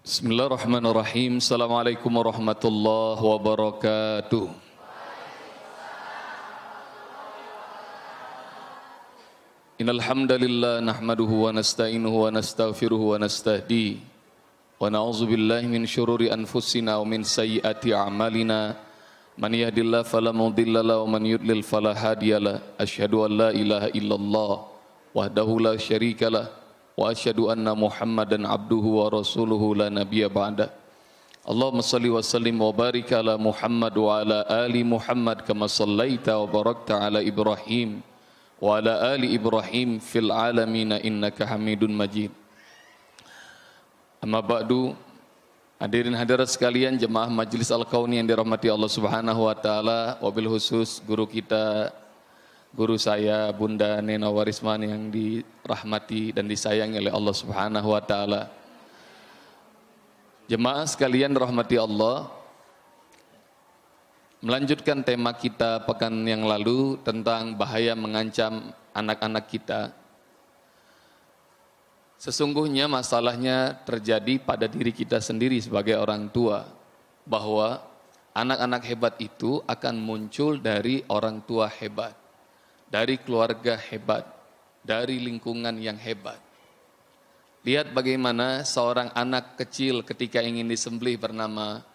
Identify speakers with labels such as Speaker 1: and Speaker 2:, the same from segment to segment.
Speaker 1: بسم الله الرحمن الرحيم السلام عليكم ورحمة الله وبركاته إن الحمد لله نحمده ونستعينه ونستغفره ونستهديه ونعوذ بالله من شرور أنفسنا ومن سيئات أعمالنا من يهد الله فلا مضل له ومن يضلل فلا هادي له أشهد أن لا إله إلا الله وحده لا شريك له wa asyhadu anna muhammadan abduhu wa rasuluhu la nabiyya ba'da Allahumma salli wa sallim wa barik ala muhammad wa ala ali muhammad kama sallaita wa barakta ala ibrahim wa ala ali ibrahim fil alamina innaka hamidun majid amma ba'du Hadirin hadirat sekalian jemaah Majlis Al-Kauni yang dirahmati Allah Subhanahu wa taala wabil khusus guru kita guru saya Bunda Nena Warisman yang dirahmati dan disayangi oleh Allah Subhanahu wa taala. Jemaah sekalian rahmati Allah. Melanjutkan tema kita pekan yang lalu tentang bahaya mengancam anak-anak kita. Sesungguhnya masalahnya terjadi pada diri kita sendiri sebagai orang tua bahwa anak-anak hebat itu akan muncul dari orang tua hebat dari keluarga hebat, dari lingkungan yang hebat. Lihat bagaimana seorang anak kecil ketika ingin disembelih bernama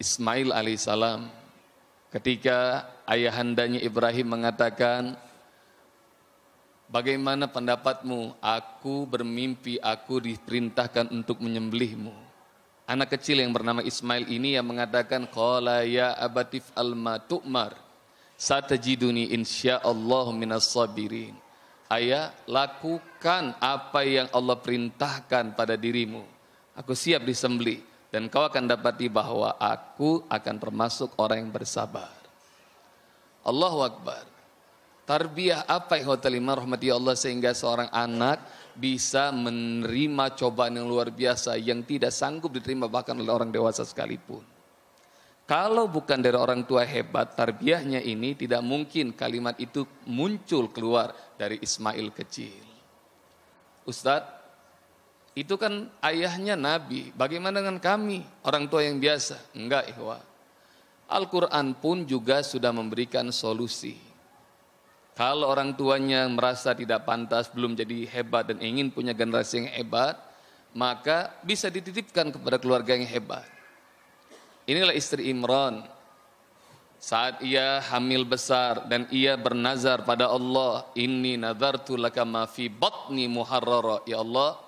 Speaker 1: Ismail alaihissalam, ketika ayahandanya Ibrahim mengatakan, Bagaimana pendapatmu? Aku bermimpi aku diperintahkan untuk menyembelihmu. Anak kecil yang bernama Ismail ini yang mengatakan, Qala ya abatif al-matu'mar satajiduni Allah minas sabirin. Ayah, lakukan apa yang Allah perintahkan pada dirimu. Aku siap disembeli dan kau akan dapati bahwa aku akan termasuk orang yang bersabar. Allahu Akbar. Tarbiyah apa yang hotel rahmati Allah sehingga seorang anak bisa menerima cobaan yang luar biasa yang tidak sanggup diterima bahkan oleh orang dewasa sekalipun. Kalau bukan dari orang tua hebat tarbiyahnya ini tidak mungkin kalimat itu muncul keluar dari Ismail kecil. Ustadz, itu kan ayahnya Nabi. Bagaimana dengan kami, orang tua yang biasa? Enggak, Ikhwa. Al-Quran pun juga sudah memberikan solusi. Kalau orang tuanya merasa tidak pantas, belum jadi hebat dan ingin punya generasi yang hebat, maka bisa dititipkan kepada keluarga yang hebat Inilah istri Imran. Saat ia hamil besar dan ia bernazar pada Allah, "Inni nazartu laka ma fi muharrara." Ya Allah,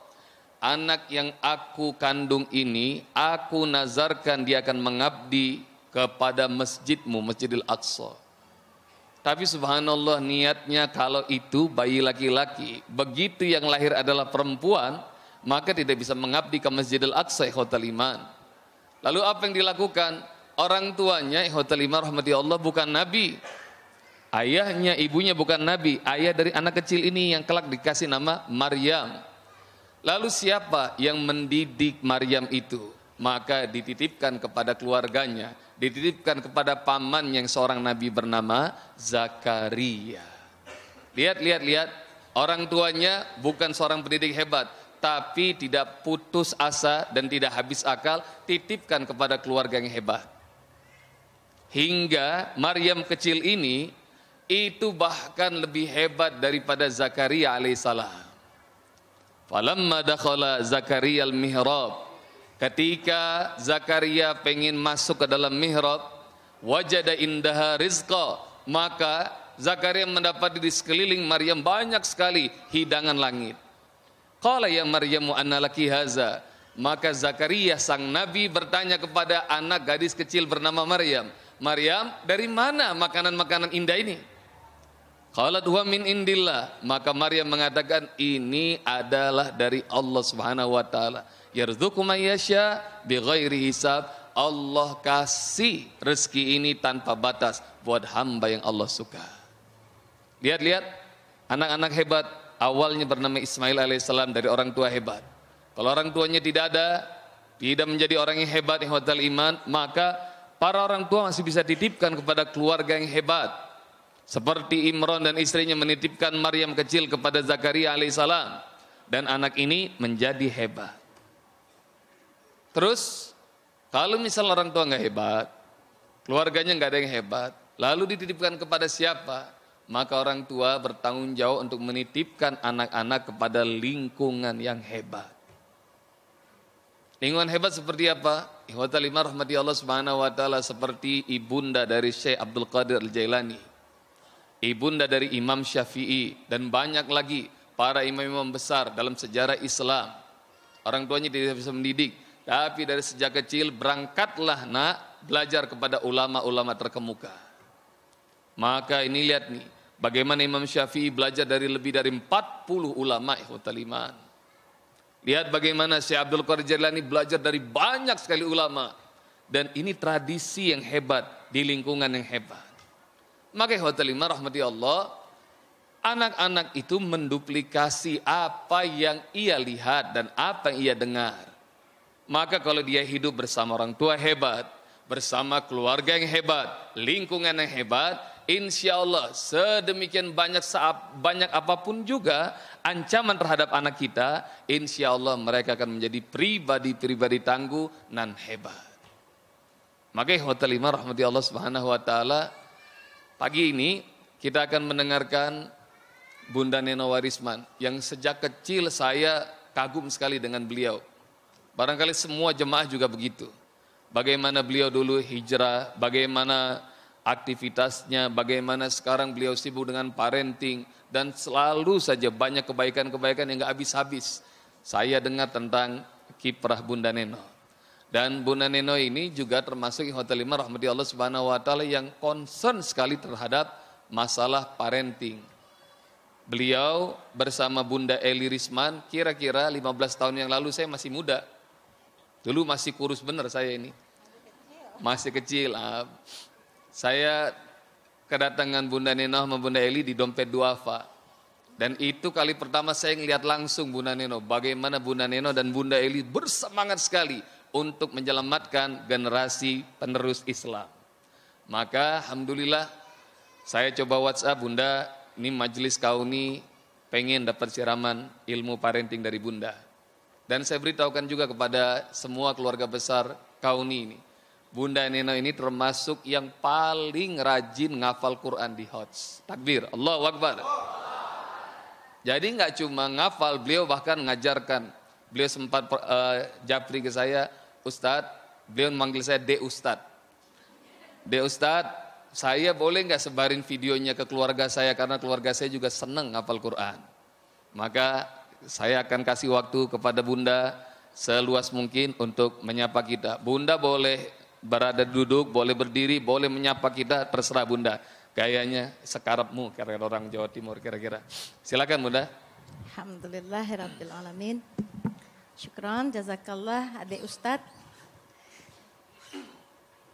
Speaker 1: anak yang aku kandung ini, aku nazarkan dia akan mengabdi kepada masjidmu, Masjidil Aqsa. Tapi subhanallah niatnya kalau itu bayi laki-laki, begitu yang lahir adalah perempuan, maka tidak bisa mengabdi ke Masjidil Aqsa hotel iman. Lalu apa yang dilakukan? Orang tuanya Hotel rahmati Allah bukan nabi. Ayahnya, ibunya bukan nabi. Ayah dari anak kecil ini yang kelak dikasih nama Maryam. Lalu siapa yang mendidik Maryam itu? Maka dititipkan kepada keluarganya, dititipkan kepada paman yang seorang nabi bernama Zakaria. Lihat, lihat, lihat. Orang tuanya bukan seorang pendidik hebat, tapi tidak putus asa dan tidak habis akal, titipkan kepada keluarga yang hebat. Hingga Maryam kecil ini itu bahkan lebih hebat daripada Zakaria alaihissalam. Falamma dakhala Zakaria al-mihrab. Ketika Zakaria pengen masuk ke dalam mihrab, wajada indaha rizqa, maka Zakaria mendapati di sekeliling Maryam banyak sekali hidangan langit. Qala ya Maryamu anna laki haza. Maka Zakaria sang nabi bertanya kepada anak gadis kecil bernama Maryam, "Maryam, dari mana makanan-makanan indah ini?" Qalat huwa min indillah. Maka Maryam mengatakan, "Ini adalah dari Allah Subhanahu wa taala. Yarzuqu may bi ghairi hisab." Allah kasih rezeki ini tanpa batas buat hamba yang Allah suka. Lihat-lihat anak-anak hebat awalnya bernama Ismail alaihissalam dari orang tua hebat. Kalau orang tuanya tidak ada, tidak menjadi orang yang hebat, hotel iman, maka para orang tua masih bisa titipkan kepada keluarga yang hebat. Seperti Imron dan istrinya menitipkan Maryam kecil kepada Zakaria alaihissalam. Dan anak ini menjadi hebat. Terus, kalau misal orang tua nggak hebat, keluarganya nggak ada yang hebat, lalu dititipkan kepada siapa? maka orang tua bertanggung jawab untuk menitipkan anak-anak kepada lingkungan yang hebat. Lingkungan hebat seperti apa? Ihwatal lima rahmati Allah subhanahu wa ta'ala seperti ibunda dari Syekh Abdul Qadir Al-Jailani. Ibunda dari Imam Syafi'i dan banyak lagi para imam-imam besar dalam sejarah Islam. Orang tuanya tidak bisa mendidik, tapi dari sejak kecil berangkatlah nak belajar kepada ulama-ulama terkemuka. Maka ini lihat nih, bagaimana Imam Syafi'i belajar dari lebih dari 40 ulama ikhutaliman. Lihat bagaimana Syekh Abdul Qadir Jailani belajar dari banyak sekali ulama. Dan ini tradisi yang hebat di lingkungan yang hebat. Maka ikhwatalimah rahmati Allah, anak-anak itu menduplikasi apa yang ia lihat dan apa yang ia dengar. Maka kalau dia hidup bersama orang tua hebat, bersama keluarga yang hebat, lingkungan yang hebat, insya Allah sedemikian banyak saat banyak apapun juga ancaman terhadap anak kita, insya Allah mereka akan menjadi pribadi-pribadi tangguh nan hebat. Makanya hotel lima rahmati Allah subhanahu wa ta'ala Pagi ini kita akan mendengarkan Bunda Neno Warisman yang sejak kecil saya kagum sekali dengan beliau. Barangkali semua jemaah juga begitu. Bagaimana beliau dulu hijrah, bagaimana aktivitasnya, bagaimana sekarang beliau sibuk dengan parenting, dan selalu saja banyak kebaikan-kebaikan yang gak habis-habis. Saya dengar tentang kiprah Bunda Neno. Dan Bunda Neno ini juga termasuk Hotel 5 rahmati Allah subhanahu wa ta'ala yang concern sekali terhadap masalah parenting. Beliau bersama Bunda Eli Risman kira-kira 15 tahun yang lalu saya masih muda. Dulu masih kurus benar saya ini. Masih kecil. Masih kecil ah. Saya kedatangan Bunda Nino sama Bunda Eli di dompet duafa. Dan itu kali pertama saya melihat langsung Bunda Neno, bagaimana Bunda Neno dan Bunda Eli bersemangat sekali untuk menyelamatkan generasi penerus Islam. Maka Alhamdulillah saya coba WhatsApp Bunda, ini majelis kauni pengen dapat siraman ilmu parenting dari Bunda. Dan saya beritahukan juga kepada semua keluarga besar kauni ini. Bunda Nino ini termasuk yang paling rajin ngafal Quran di Hots. Takbir, Allah Akbar. Jadi nggak cuma ngafal, beliau bahkan ngajarkan. Beliau sempat uh, japri ke saya, Ustad. beliau memanggil saya De Ustad. De Ustad, saya boleh nggak sebarin videonya ke keluarga saya karena keluarga saya juga seneng ngafal Quran. Maka saya akan kasih waktu kepada Bunda seluas mungkin untuk menyapa kita. Bunda boleh berada duduk, boleh berdiri, boleh menyapa kita, terserah bunda. Gayanya sekarapmu, kira kira orang Jawa Timur kira-kira. Silakan bunda.
Speaker 2: Alamin. Syukran, jazakallah adik Ustadz.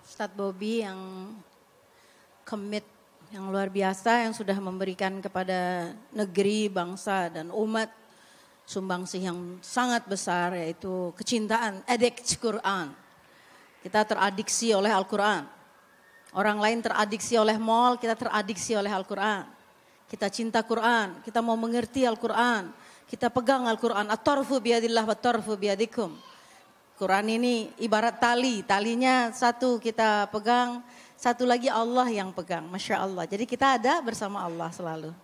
Speaker 2: Ustadz Bobi yang komit yang luar biasa yang sudah memberikan kepada negeri, bangsa, dan umat sumbangsih yang sangat besar yaitu kecintaan edek Quran. Kita teradiksi oleh Al-Quran. Orang lain teradiksi oleh mall, kita teradiksi oleh Al-Quran. Kita cinta Quran, kita mau mengerti Al-Quran. Kita pegang Al-Quran. At-tarfu biadillah wa tarfu biadikum. Quran ini ibarat tali, talinya satu kita pegang, satu lagi Allah yang pegang. Masya Allah. Jadi kita ada bersama Allah selalu.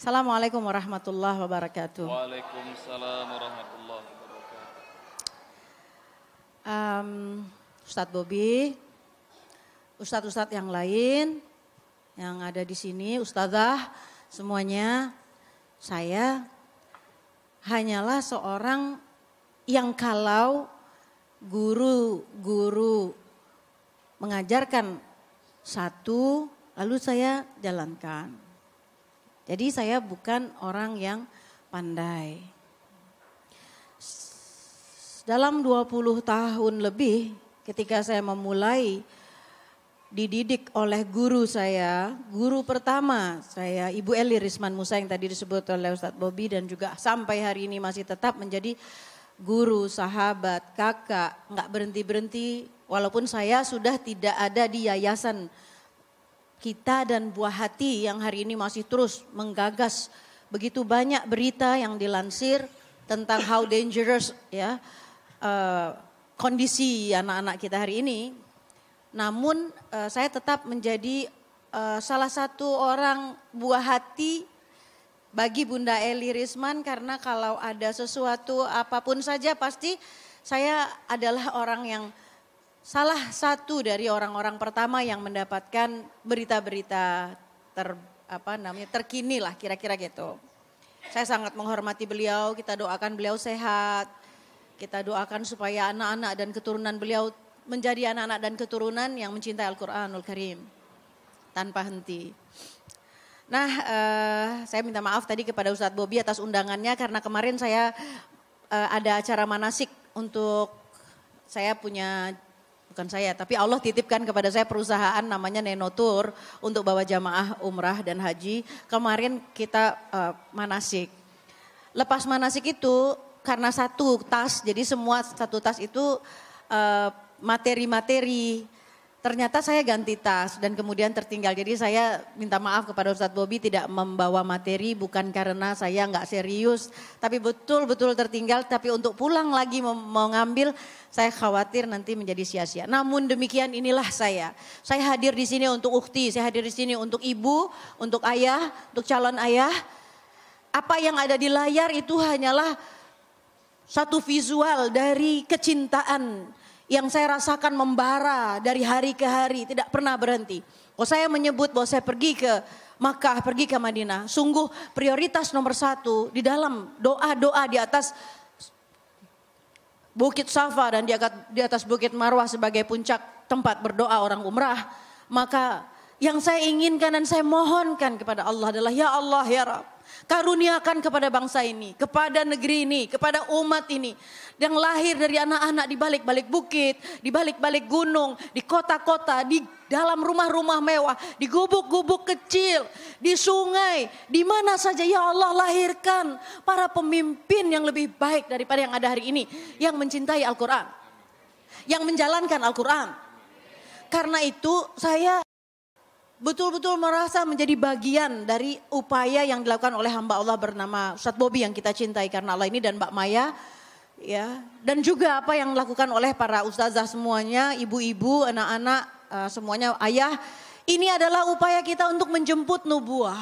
Speaker 2: Assalamualaikum warahmatullahi wabarakatuh.
Speaker 1: Waalaikumsalam warahmatullahi wabarakatuh
Speaker 2: um, Ustadz Bobi, Ustadz-Ustadz yang lain yang ada di sini, Ustadzah semuanya, saya hanyalah seorang yang kalau guru-guru mengajarkan satu, lalu saya jalankan. Jadi saya bukan orang yang pandai. Dalam 20 tahun lebih ketika saya memulai dididik oleh guru saya, guru pertama saya Ibu Eli Risman Musa yang tadi disebut oleh Ustadz Bobi dan juga sampai hari ini masih tetap menjadi guru, sahabat, kakak, nggak berhenti-berhenti walaupun saya sudah tidak ada di yayasan kita dan buah hati yang hari ini masih terus menggagas begitu banyak berita yang dilansir tentang how dangerous ya Eh, kondisi anak-anak kita hari ini. Namun uh, saya tetap menjadi uh, salah satu orang buah hati bagi Bunda Eli Risman karena kalau ada sesuatu apapun saja pasti saya adalah orang yang salah satu dari orang-orang pertama yang mendapatkan berita-berita ter apa namanya terkini lah kira-kira gitu. Saya sangat menghormati beliau, kita doakan beliau sehat, kita doakan supaya anak-anak dan keturunan beliau menjadi anak-anak dan keturunan yang mencintai Al-Quranul Karim tanpa henti. Nah, eh, saya minta maaf tadi kepada Ustadz Bobi atas undangannya karena kemarin saya eh, ada acara manasik untuk saya punya bukan saya tapi Allah titipkan kepada saya perusahaan namanya Nenotur untuk bawa jamaah umrah dan haji. Kemarin kita eh, manasik. Lepas manasik itu karena satu tas, jadi semua satu tas itu eh, materi-materi. Uh, Ternyata saya ganti tas dan kemudian tertinggal. Jadi saya minta maaf kepada Ustadz Bobi tidak membawa materi bukan karena saya nggak serius. Tapi betul-betul tertinggal. Tapi untuk pulang lagi mau ngambil saya khawatir nanti menjadi sia-sia. Namun demikian inilah saya. Saya hadir di sini untuk ukti, saya hadir di sini untuk ibu, untuk ayah, untuk calon ayah. Apa yang ada di layar itu hanyalah satu visual dari kecintaan yang saya rasakan membara dari hari ke hari tidak pernah berhenti. Kalau oh, saya menyebut bahwa saya pergi ke Makkah, pergi ke Madinah, sungguh prioritas nomor satu di dalam doa-doa di atas Bukit Safa dan di atas Bukit Marwah sebagai puncak tempat berdoa orang umrah. Maka yang saya inginkan dan saya mohonkan kepada Allah adalah ya Allah ya Rabb Karuniakan kepada bangsa ini, kepada negeri ini, kepada umat ini. Yang lahir dari anak-anak di balik-balik bukit, di balik-balik gunung, di kota-kota, di dalam rumah-rumah mewah, di gubuk-gubuk kecil, di sungai, di mana saja ya Allah lahirkan para pemimpin yang lebih baik daripada yang ada hari ini, yang mencintai Al-Qur'an, yang menjalankan Al-Qur'an. Karena itu saya betul-betul merasa menjadi bagian dari upaya yang dilakukan oleh hamba Allah bernama Ustadz Bobi yang kita cintai karena Allah ini dan Mbak Maya ya dan juga apa yang dilakukan oleh para ustazah semuanya, ibu-ibu, anak-anak, eh, semuanya ayah ini adalah upaya kita untuk menjemput nubuah.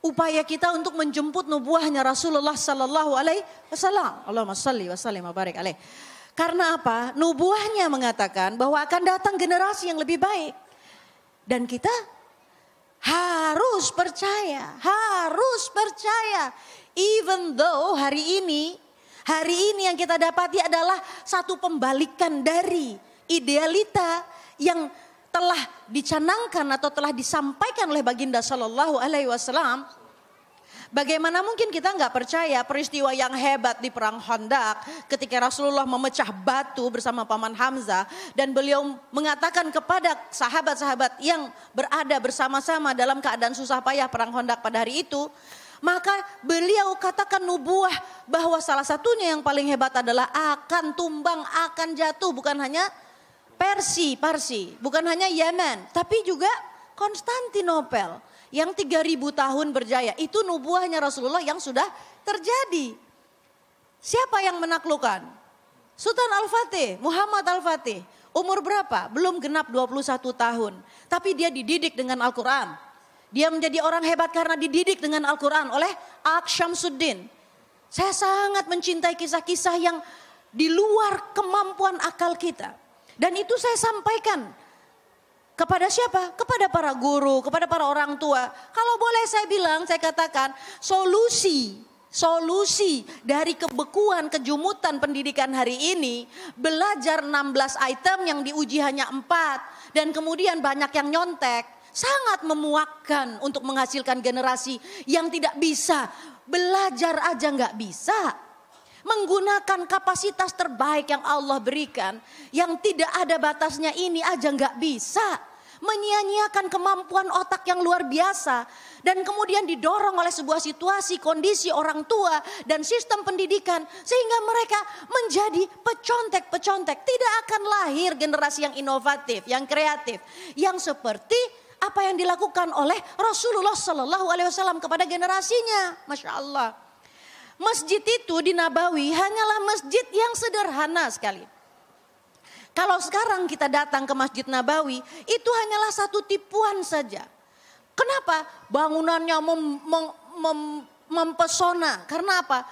Speaker 2: Upaya kita untuk menjemput nubuahnya Rasulullah Sallallahu Alaihi Wasallam. Allahumma salli wa sallim wa barik alaih. Karena apa? Nubuahnya mengatakan bahwa akan datang generasi yang lebih baik. Dan kita harus percaya, harus percaya. Even though hari ini, hari ini yang kita dapati adalah satu pembalikan dari idealita yang telah dicanangkan atau telah disampaikan oleh baginda Shallallahu Alaihi Wasallam Bagaimana mungkin kita nggak percaya peristiwa yang hebat di perang Hondak ketika Rasulullah memecah batu bersama paman Hamzah dan beliau mengatakan kepada sahabat-sahabat yang berada bersama-sama dalam keadaan susah payah perang Hondak pada hari itu, maka beliau katakan nubuah bahwa salah satunya yang paling hebat adalah akan tumbang, akan jatuh bukan hanya Persi, Parsi, bukan hanya Yaman, tapi juga Konstantinopel yang 3000 tahun berjaya. Itu nubuahnya Rasulullah yang sudah terjadi. Siapa yang menaklukkan? Sultan Al-Fatih, Muhammad Al-Fatih. Umur berapa? Belum genap 21 tahun. Tapi dia dididik dengan Al-Quran. Dia menjadi orang hebat karena dididik dengan Al-Quran oleh Aksyamsuddin. Saya sangat mencintai kisah-kisah yang di luar kemampuan akal kita. Dan itu saya sampaikan kepada siapa? Kepada para guru, kepada para orang tua. Kalau boleh saya bilang, saya katakan solusi solusi dari kebekuan kejumutan pendidikan hari ini belajar 16 item yang diuji hanya 4 dan kemudian banyak yang nyontek sangat memuakkan untuk menghasilkan generasi yang tidak bisa belajar aja nggak bisa Menggunakan kapasitas terbaik yang Allah berikan. Yang tidak ada batasnya ini aja nggak bisa. Menyia-nyiakan kemampuan otak yang luar biasa. Dan kemudian didorong oleh sebuah situasi, kondisi orang tua dan sistem pendidikan. Sehingga mereka menjadi pecontek-pecontek. Tidak akan lahir generasi yang inovatif, yang kreatif. Yang seperti apa yang dilakukan oleh Rasulullah Shallallahu Alaihi Wasallam kepada generasinya, masya Allah. Masjid itu di Nabawi hanyalah masjid yang sederhana sekali. Kalau sekarang kita datang ke Masjid Nabawi, itu hanyalah satu tipuan saja. Kenapa? Bangunannya mem, mem, mem, mempesona. Karena apa?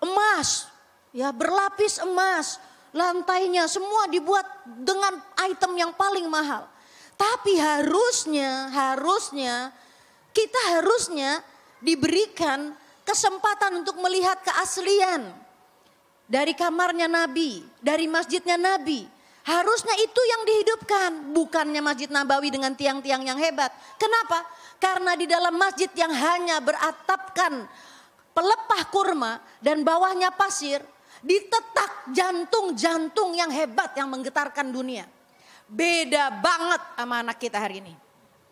Speaker 2: Emas, ya berlapis emas. Lantainya semua dibuat dengan item yang paling mahal. Tapi harusnya, harusnya kita harusnya diberikan kesempatan untuk melihat keaslian dari kamarnya Nabi, dari masjidnya Nabi. Harusnya itu yang dihidupkan, bukannya Masjid Nabawi dengan tiang-tiang yang hebat. Kenapa? Karena di dalam masjid yang hanya beratapkan pelepah kurma dan bawahnya pasir, ditetak jantung-jantung yang hebat yang menggetarkan dunia. Beda banget sama anak kita hari ini.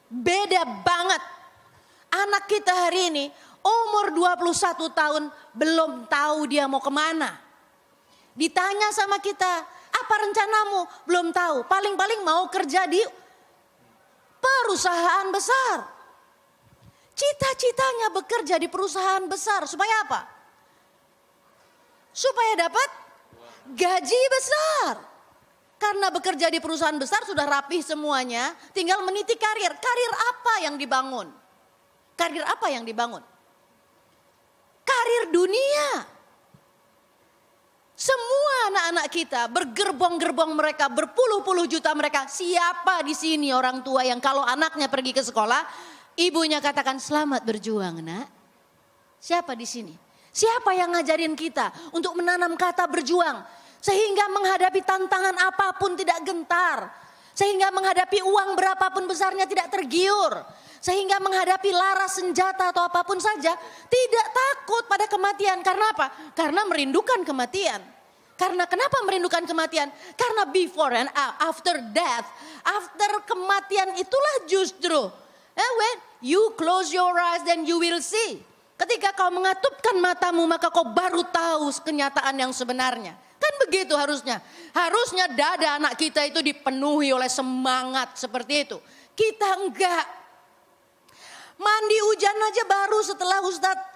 Speaker 2: Beda banget. Anak kita hari ini Umur 21 tahun belum tahu dia mau kemana. Ditanya sama kita, apa rencanamu? Belum tahu. Paling-paling mau kerja di perusahaan besar. Cita-citanya bekerja di perusahaan besar. Supaya apa? Supaya dapat gaji besar karena bekerja di perusahaan besar sudah rapih semuanya, tinggal meniti karir. Karir apa yang dibangun? Karir apa yang dibangun? karir dunia. Semua anak-anak kita bergerbong-gerbong mereka, berpuluh-puluh juta mereka. Siapa di sini orang tua yang kalau anaknya pergi ke sekolah, ibunya katakan selamat berjuang nak. Siapa di sini? Siapa yang ngajarin kita untuk menanam kata berjuang? Sehingga menghadapi tantangan apapun tidak gentar. Sehingga menghadapi uang berapapun besarnya tidak tergiur sehingga menghadapi lara senjata atau apapun saja tidak takut pada kematian. Karena apa? Karena merindukan kematian. Karena kenapa merindukan kematian? Karena before and after death, after kematian itulah justru eh, when you close your eyes then you will see. Ketika kau mengatupkan matamu maka kau baru tahu kenyataan yang sebenarnya. Kan begitu harusnya. Harusnya dada anak kita itu dipenuhi oleh semangat seperti itu. Kita enggak. Mandi hujan aja baru setelah Ustadz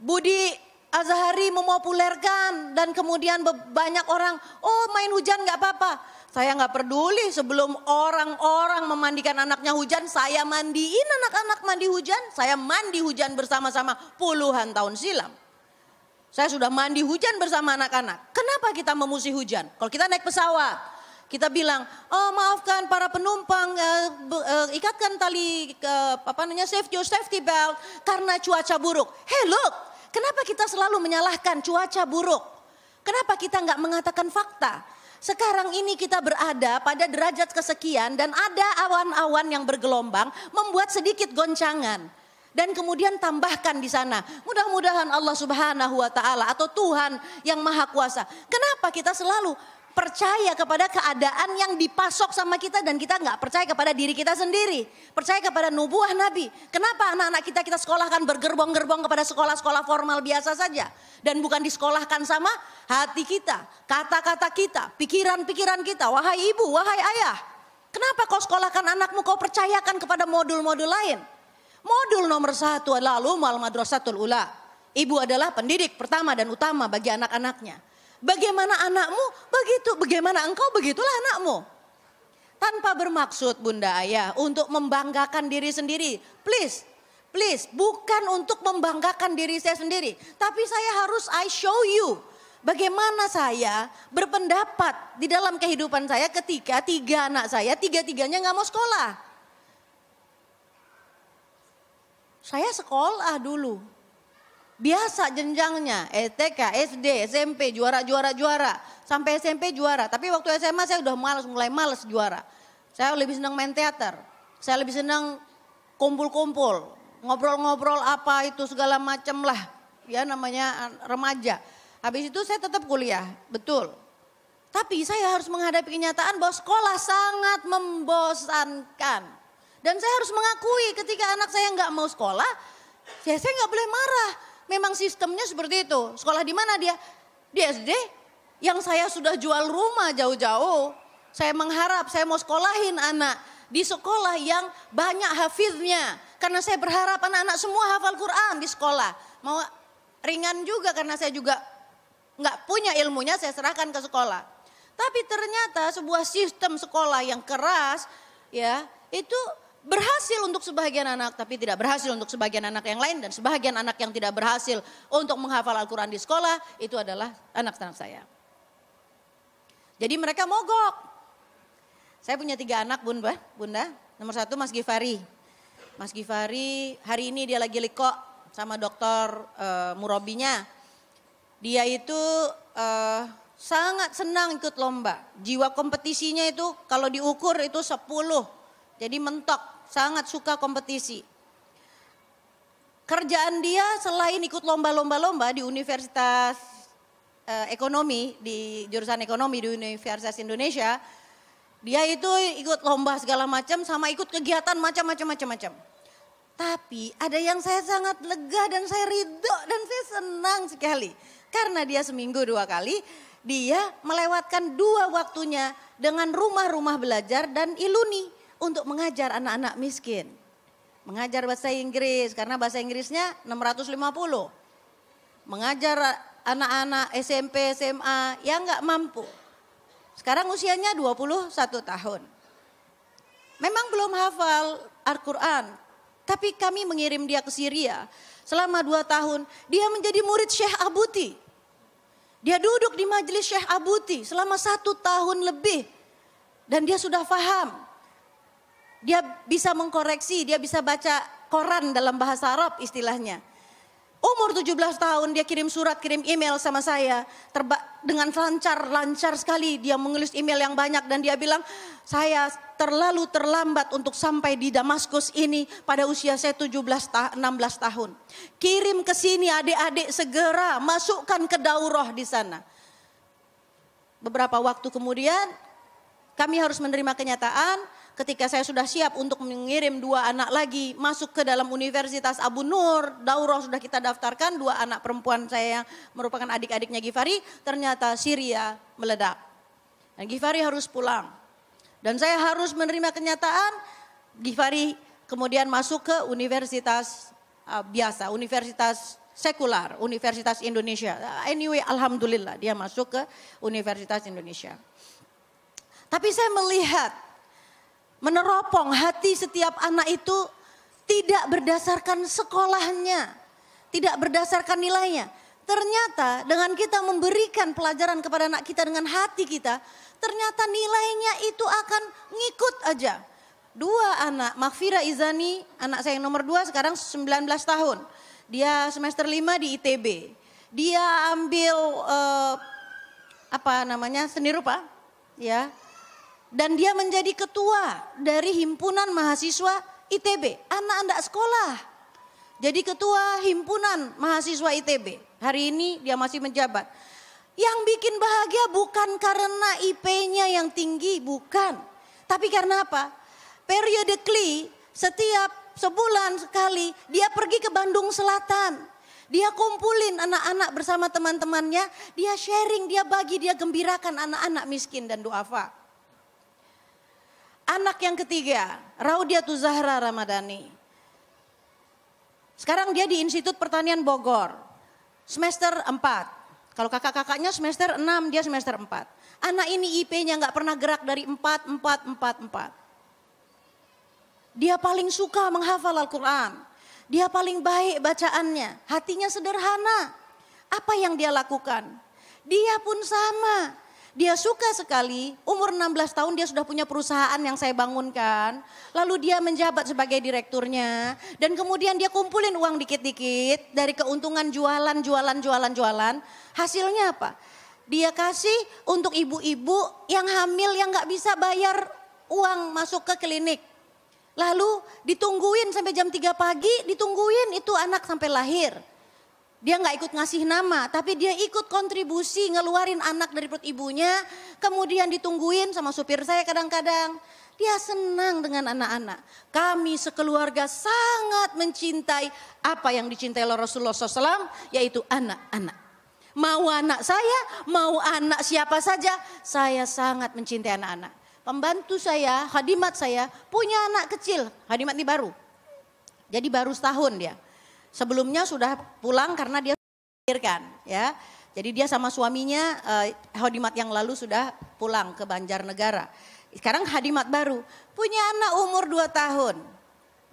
Speaker 2: Budi Azhari memopulerkan dan kemudian banyak orang, oh main hujan gak apa-apa. Saya gak peduli sebelum orang-orang memandikan anaknya hujan, saya mandiin anak-anak mandi hujan, saya mandi hujan bersama-sama puluhan tahun silam. Saya sudah mandi hujan bersama anak-anak. Kenapa kita memusi hujan? Kalau kita naik pesawat, kita bilang, oh maafkan para penumpang, uh, uh, ikatkan tali uh, apa namanya safety safety belt karena cuaca buruk. Hey look, kenapa kita selalu menyalahkan cuaca buruk? Kenapa kita nggak mengatakan fakta? Sekarang ini kita berada pada derajat kesekian dan ada awan-awan yang bergelombang membuat sedikit goncangan. Dan kemudian tambahkan di sana. Mudah-mudahan Allah subhanahu wa ta'ala atau Tuhan yang maha kuasa. Kenapa kita selalu percaya kepada keadaan yang dipasok sama kita dan kita nggak percaya kepada diri kita sendiri. Percaya kepada nubuah Nabi. Kenapa anak-anak kita kita sekolahkan bergerbong-gerbong kepada sekolah-sekolah formal biasa saja. Dan bukan disekolahkan sama hati kita, kata-kata kita, pikiran-pikiran kita. Wahai ibu, wahai ayah. Kenapa kau sekolahkan anakmu kau percayakan kepada modul-modul lain. Modul nomor satu adalah malam madrasatul ula. Ibu adalah pendidik pertama dan utama bagi anak-anaknya. Bagaimana anakmu begitu, bagaimana engkau begitulah anakmu. Tanpa bermaksud bunda ayah untuk membanggakan diri sendiri. Please, please bukan untuk membanggakan diri saya sendiri. Tapi saya harus I show you bagaimana saya berpendapat di dalam kehidupan saya ketika tiga anak saya, tiga-tiganya nggak mau sekolah. Saya sekolah dulu, biasa jenjangnya etk SD, SMP juara juara juara sampai SMP juara. Tapi waktu SMA saya udah malas mulai malas juara. Saya lebih senang main teater. Saya lebih senang kumpul-kumpul, ngobrol-ngobrol apa itu segala macam lah. Ya namanya remaja. Habis itu saya tetap kuliah, betul. Tapi saya harus menghadapi kenyataan bahwa sekolah sangat membosankan. Dan saya harus mengakui ketika anak saya nggak mau sekolah, ya saya nggak boleh marah memang sistemnya seperti itu. Sekolah di mana dia? Di SD. Yang saya sudah jual rumah jauh-jauh. Saya mengharap saya mau sekolahin anak di sekolah yang banyak hafiznya. Karena saya berharap anak-anak semua hafal Quran di sekolah. Mau ringan juga karena saya juga nggak punya ilmunya saya serahkan ke sekolah. Tapi ternyata sebuah sistem sekolah yang keras ya itu berhasil untuk sebagian anak tapi tidak berhasil untuk sebagian anak yang lain dan sebagian anak yang tidak berhasil untuk menghafal Al-Qur'an di sekolah itu adalah anak-anak saya. Jadi mereka mogok. Saya punya tiga anak bunda bunda. Nomor satu Mas Gifari. Mas Gifari hari ini dia lagi liko sama dokter uh, eh, Murobinya. Dia itu uh, sangat senang ikut lomba. Jiwa kompetisinya itu kalau diukur itu sepuluh Jadi mentok sangat suka kompetisi. Kerjaan dia selain ikut lomba-lomba-lomba di Universitas eh, Ekonomi, di jurusan ekonomi di Universitas Indonesia, dia itu ikut lomba segala macam sama ikut kegiatan macam-macam macam-macam. Tapi ada yang saya sangat lega dan saya ridho dan saya senang sekali. Karena dia seminggu dua kali, dia melewatkan dua waktunya dengan rumah-rumah belajar dan iluni untuk mengajar anak-anak miskin. Mengajar bahasa Inggris karena bahasa Inggrisnya 650. Mengajar anak-anak SMP, SMA yang nggak mampu. Sekarang usianya 21 tahun. Memang belum hafal Al-Quran, tapi kami mengirim dia ke Syria. Selama dua tahun, dia menjadi murid Syekh Abuti. Dia duduk di majelis Syekh Abuti selama satu tahun lebih. Dan dia sudah faham dia bisa mengkoreksi, dia bisa baca koran dalam bahasa Arab istilahnya. Umur 17 tahun dia kirim surat, kirim email sama saya. Terba dengan lancar-lancar sekali dia mengelis email yang banyak dan dia bilang, "Saya terlalu terlambat untuk sampai di Damaskus ini pada usia saya 17 ta 16 tahun. Kirim ke sini adik-adik segera masukkan ke daurah di sana." Beberapa waktu kemudian kami harus menerima kenyataan ketika saya sudah siap untuk mengirim dua anak lagi masuk ke dalam Universitas Abu Nur, daurah sudah kita daftarkan, dua anak perempuan saya yang merupakan adik-adiknya Gifari, ternyata Syria meledak. Dan Gifari harus pulang. Dan saya harus menerima kenyataan Gifari kemudian masuk ke universitas uh, biasa, universitas sekular, Universitas Indonesia. Uh, anyway, alhamdulillah dia masuk ke Universitas Indonesia. Tapi saya melihat meneropong hati setiap anak itu tidak berdasarkan sekolahnya, tidak berdasarkan nilainya. Ternyata dengan kita memberikan pelajaran kepada anak kita dengan hati kita, ternyata nilainya itu akan ngikut aja. Dua anak, Makfira Izani, anak saya yang nomor dua sekarang 19 tahun. Dia semester lima di ITB. Dia ambil eh, apa namanya seni rupa, ya dan dia menjadi ketua dari himpunan mahasiswa ITB. Anak anak sekolah. Jadi ketua himpunan mahasiswa ITB. Hari ini dia masih menjabat. Yang bikin bahagia bukan karena IP-nya yang tinggi, bukan. Tapi karena apa? Periodically setiap sebulan sekali dia pergi ke Bandung Selatan. Dia kumpulin anak-anak bersama teman-temannya, dia sharing, dia bagi, dia gembirakan anak-anak miskin dan duafa. Anak yang ketiga, Raudiatu Zahra Ramadhani. Sekarang dia di Institut Pertanian Bogor, semester 4. Kalau kakak-kakaknya semester 6, dia semester 4. Anak ini IP-nya nggak pernah gerak dari 4, 4, 4, 4. Dia paling suka menghafal Al-Quran. Dia paling baik bacaannya, hatinya sederhana. Apa yang dia lakukan? Dia pun sama, dia suka sekali, umur 16 tahun dia sudah punya perusahaan yang saya bangunkan. Lalu dia menjabat sebagai direkturnya. Dan kemudian dia kumpulin uang dikit-dikit dari keuntungan jualan, jualan, jualan, jualan. Hasilnya apa? Dia kasih untuk ibu-ibu yang hamil yang gak bisa bayar uang masuk ke klinik. Lalu ditungguin sampai jam 3 pagi, ditungguin itu anak sampai lahir. Dia nggak ikut ngasih nama, tapi dia ikut kontribusi ngeluarin anak dari perut ibunya, kemudian ditungguin sama supir saya kadang-kadang. Dia senang dengan anak-anak. Kami sekeluarga sangat mencintai apa yang dicintai oleh Rasulullah SAW, yaitu anak-anak. Mau anak saya, mau anak siapa saja, saya sangat mencintai anak-anak. Pembantu saya, hadimat saya, punya anak kecil, hadimat ini baru. Jadi baru setahun dia sebelumnya sudah pulang karena dia pikirkan ya. Jadi dia sama suaminya eh, hadimat yang lalu sudah pulang ke Banjarnegara. Sekarang hadimat baru, punya anak umur 2 tahun.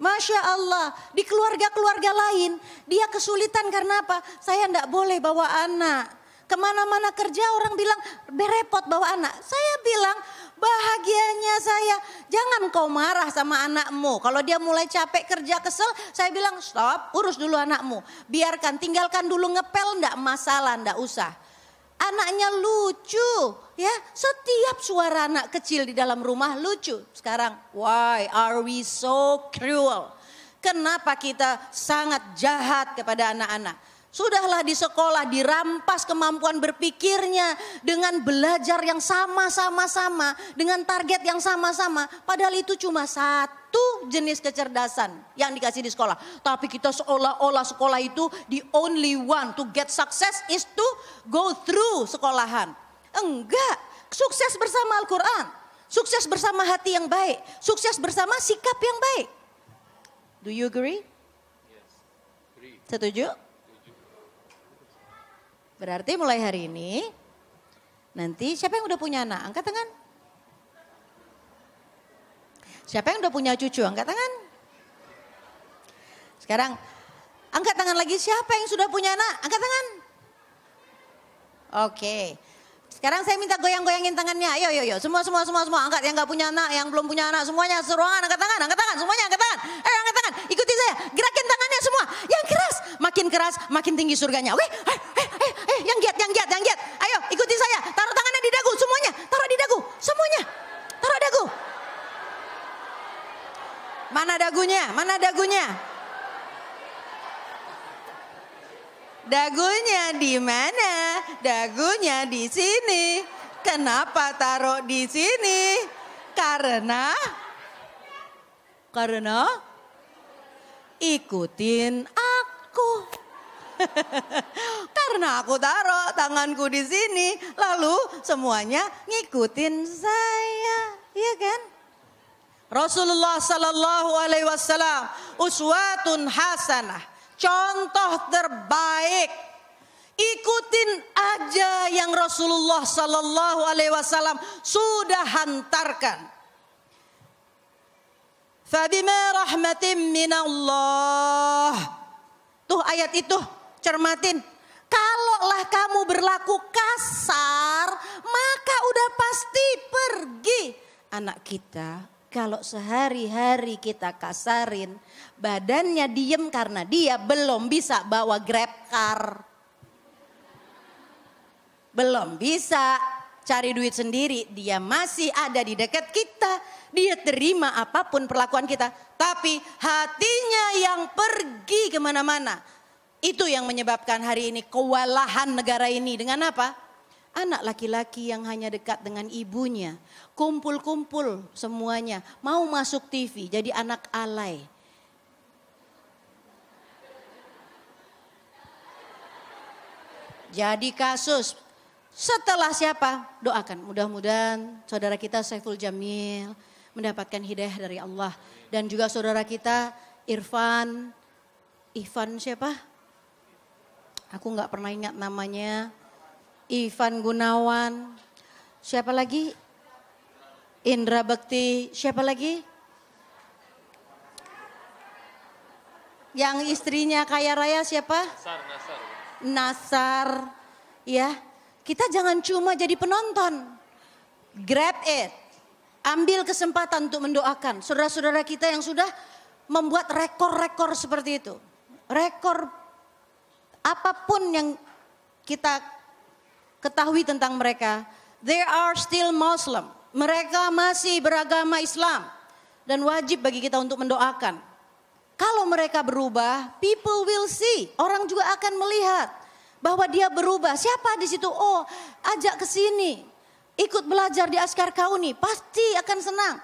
Speaker 2: Masya Allah, di keluarga-keluarga lain dia kesulitan karena apa? Saya enggak boleh bawa anak. Kemana-mana kerja orang bilang berepot bawa anak. Saya bilang bahagianya saya. Jangan kau marah sama anakmu. Kalau dia mulai capek kerja kesel, saya bilang stop, urus dulu anakmu. Biarkan, tinggalkan dulu ngepel enggak masalah, enggak usah. Anaknya lucu, ya. Setiap suara anak kecil di dalam rumah lucu. Sekarang, why are we so cruel? Kenapa kita sangat jahat kepada anak-anak? Sudahlah di sekolah dirampas kemampuan berpikirnya dengan belajar yang sama-sama-sama, dengan target yang sama-sama. Padahal itu cuma satu jenis kecerdasan yang dikasih di sekolah. Tapi kita seolah-olah sekolah itu the only one to get success is to go through sekolahan. Enggak, sukses bersama Al-Quran, sukses bersama hati yang baik, sukses bersama sikap yang baik. Do you agree? Yes, agree. Setuju? Berarti mulai hari ini, nanti siapa yang udah punya anak? Angkat tangan. Siapa yang udah punya cucu? Angkat tangan. Sekarang, angkat tangan lagi siapa yang sudah punya anak? Angkat tangan. Oke. Sekarang saya minta goyang-goyangin tangannya. Ayo, ayo, ayo. Semua, semua, semua, semua. Angkat yang gak punya anak, yang belum punya anak. Semuanya seruangan angkat tangan, angkat tangan. Semuanya angkat tangan. Ayo, eh, angkat Iya, gerakin tangannya semua. Yang keras, makin keras, makin tinggi surganya. Oke, eh, eh, eh, eh, yang giat, yang giat, yang giat. Ayo ikuti saya. Taruh tangannya di dagu semuanya. Taruh di dagu semuanya. Taruh dagu. Mana dagunya? Mana dagunya? Dagunya di mana? Dagunya di sini. Kenapa taruh di sini? Karena karena ikutin aku. Karena aku taruh tanganku di sini, lalu semuanya ngikutin saya, iya kan? Rasulullah Sallallahu Alaihi Wasallam uswatun hasanah, contoh terbaik. Ikutin aja yang Rasulullah Sallallahu Alaihi Wasallam sudah hantarkan. Fabima rahmatim minallah. Tuh ayat itu cermatin. Kalaulah kamu berlaku kasar, maka udah pasti pergi. Anak kita kalau sehari-hari kita kasarin, badannya diem karena dia belum bisa bawa grab car. Belum bisa cari duit sendiri, dia masih ada di dekat kita dia terima apapun perlakuan kita. Tapi hatinya yang pergi kemana-mana. Itu yang menyebabkan hari ini kewalahan negara ini. Dengan apa? Anak laki-laki yang hanya dekat dengan ibunya. Kumpul-kumpul semuanya. Mau masuk TV jadi anak alay. Jadi kasus. Setelah siapa? Doakan mudah-mudahan saudara kita Saiful Jamil, mendapatkan hidayah dari Allah. Dan juga saudara kita Irfan, Ivan siapa? Aku nggak pernah ingat namanya. Ivan Gunawan, siapa lagi? Indra Bekti, siapa lagi? Yang istrinya kaya raya siapa?
Speaker 1: Nasar, Nasar.
Speaker 2: Nasar, ya. Kita jangan cuma jadi penonton. Grab it. Ambil kesempatan untuk mendoakan saudara-saudara kita yang sudah membuat rekor-rekor seperti itu. Rekor apapun yang kita ketahui tentang mereka, they are still Muslim. Mereka masih beragama Islam dan wajib bagi kita untuk mendoakan. Kalau mereka berubah, people will see. Orang juga akan melihat bahwa dia berubah. Siapa di situ? Oh, ajak ke sini ikut belajar di Askar Kauni, pasti akan senang.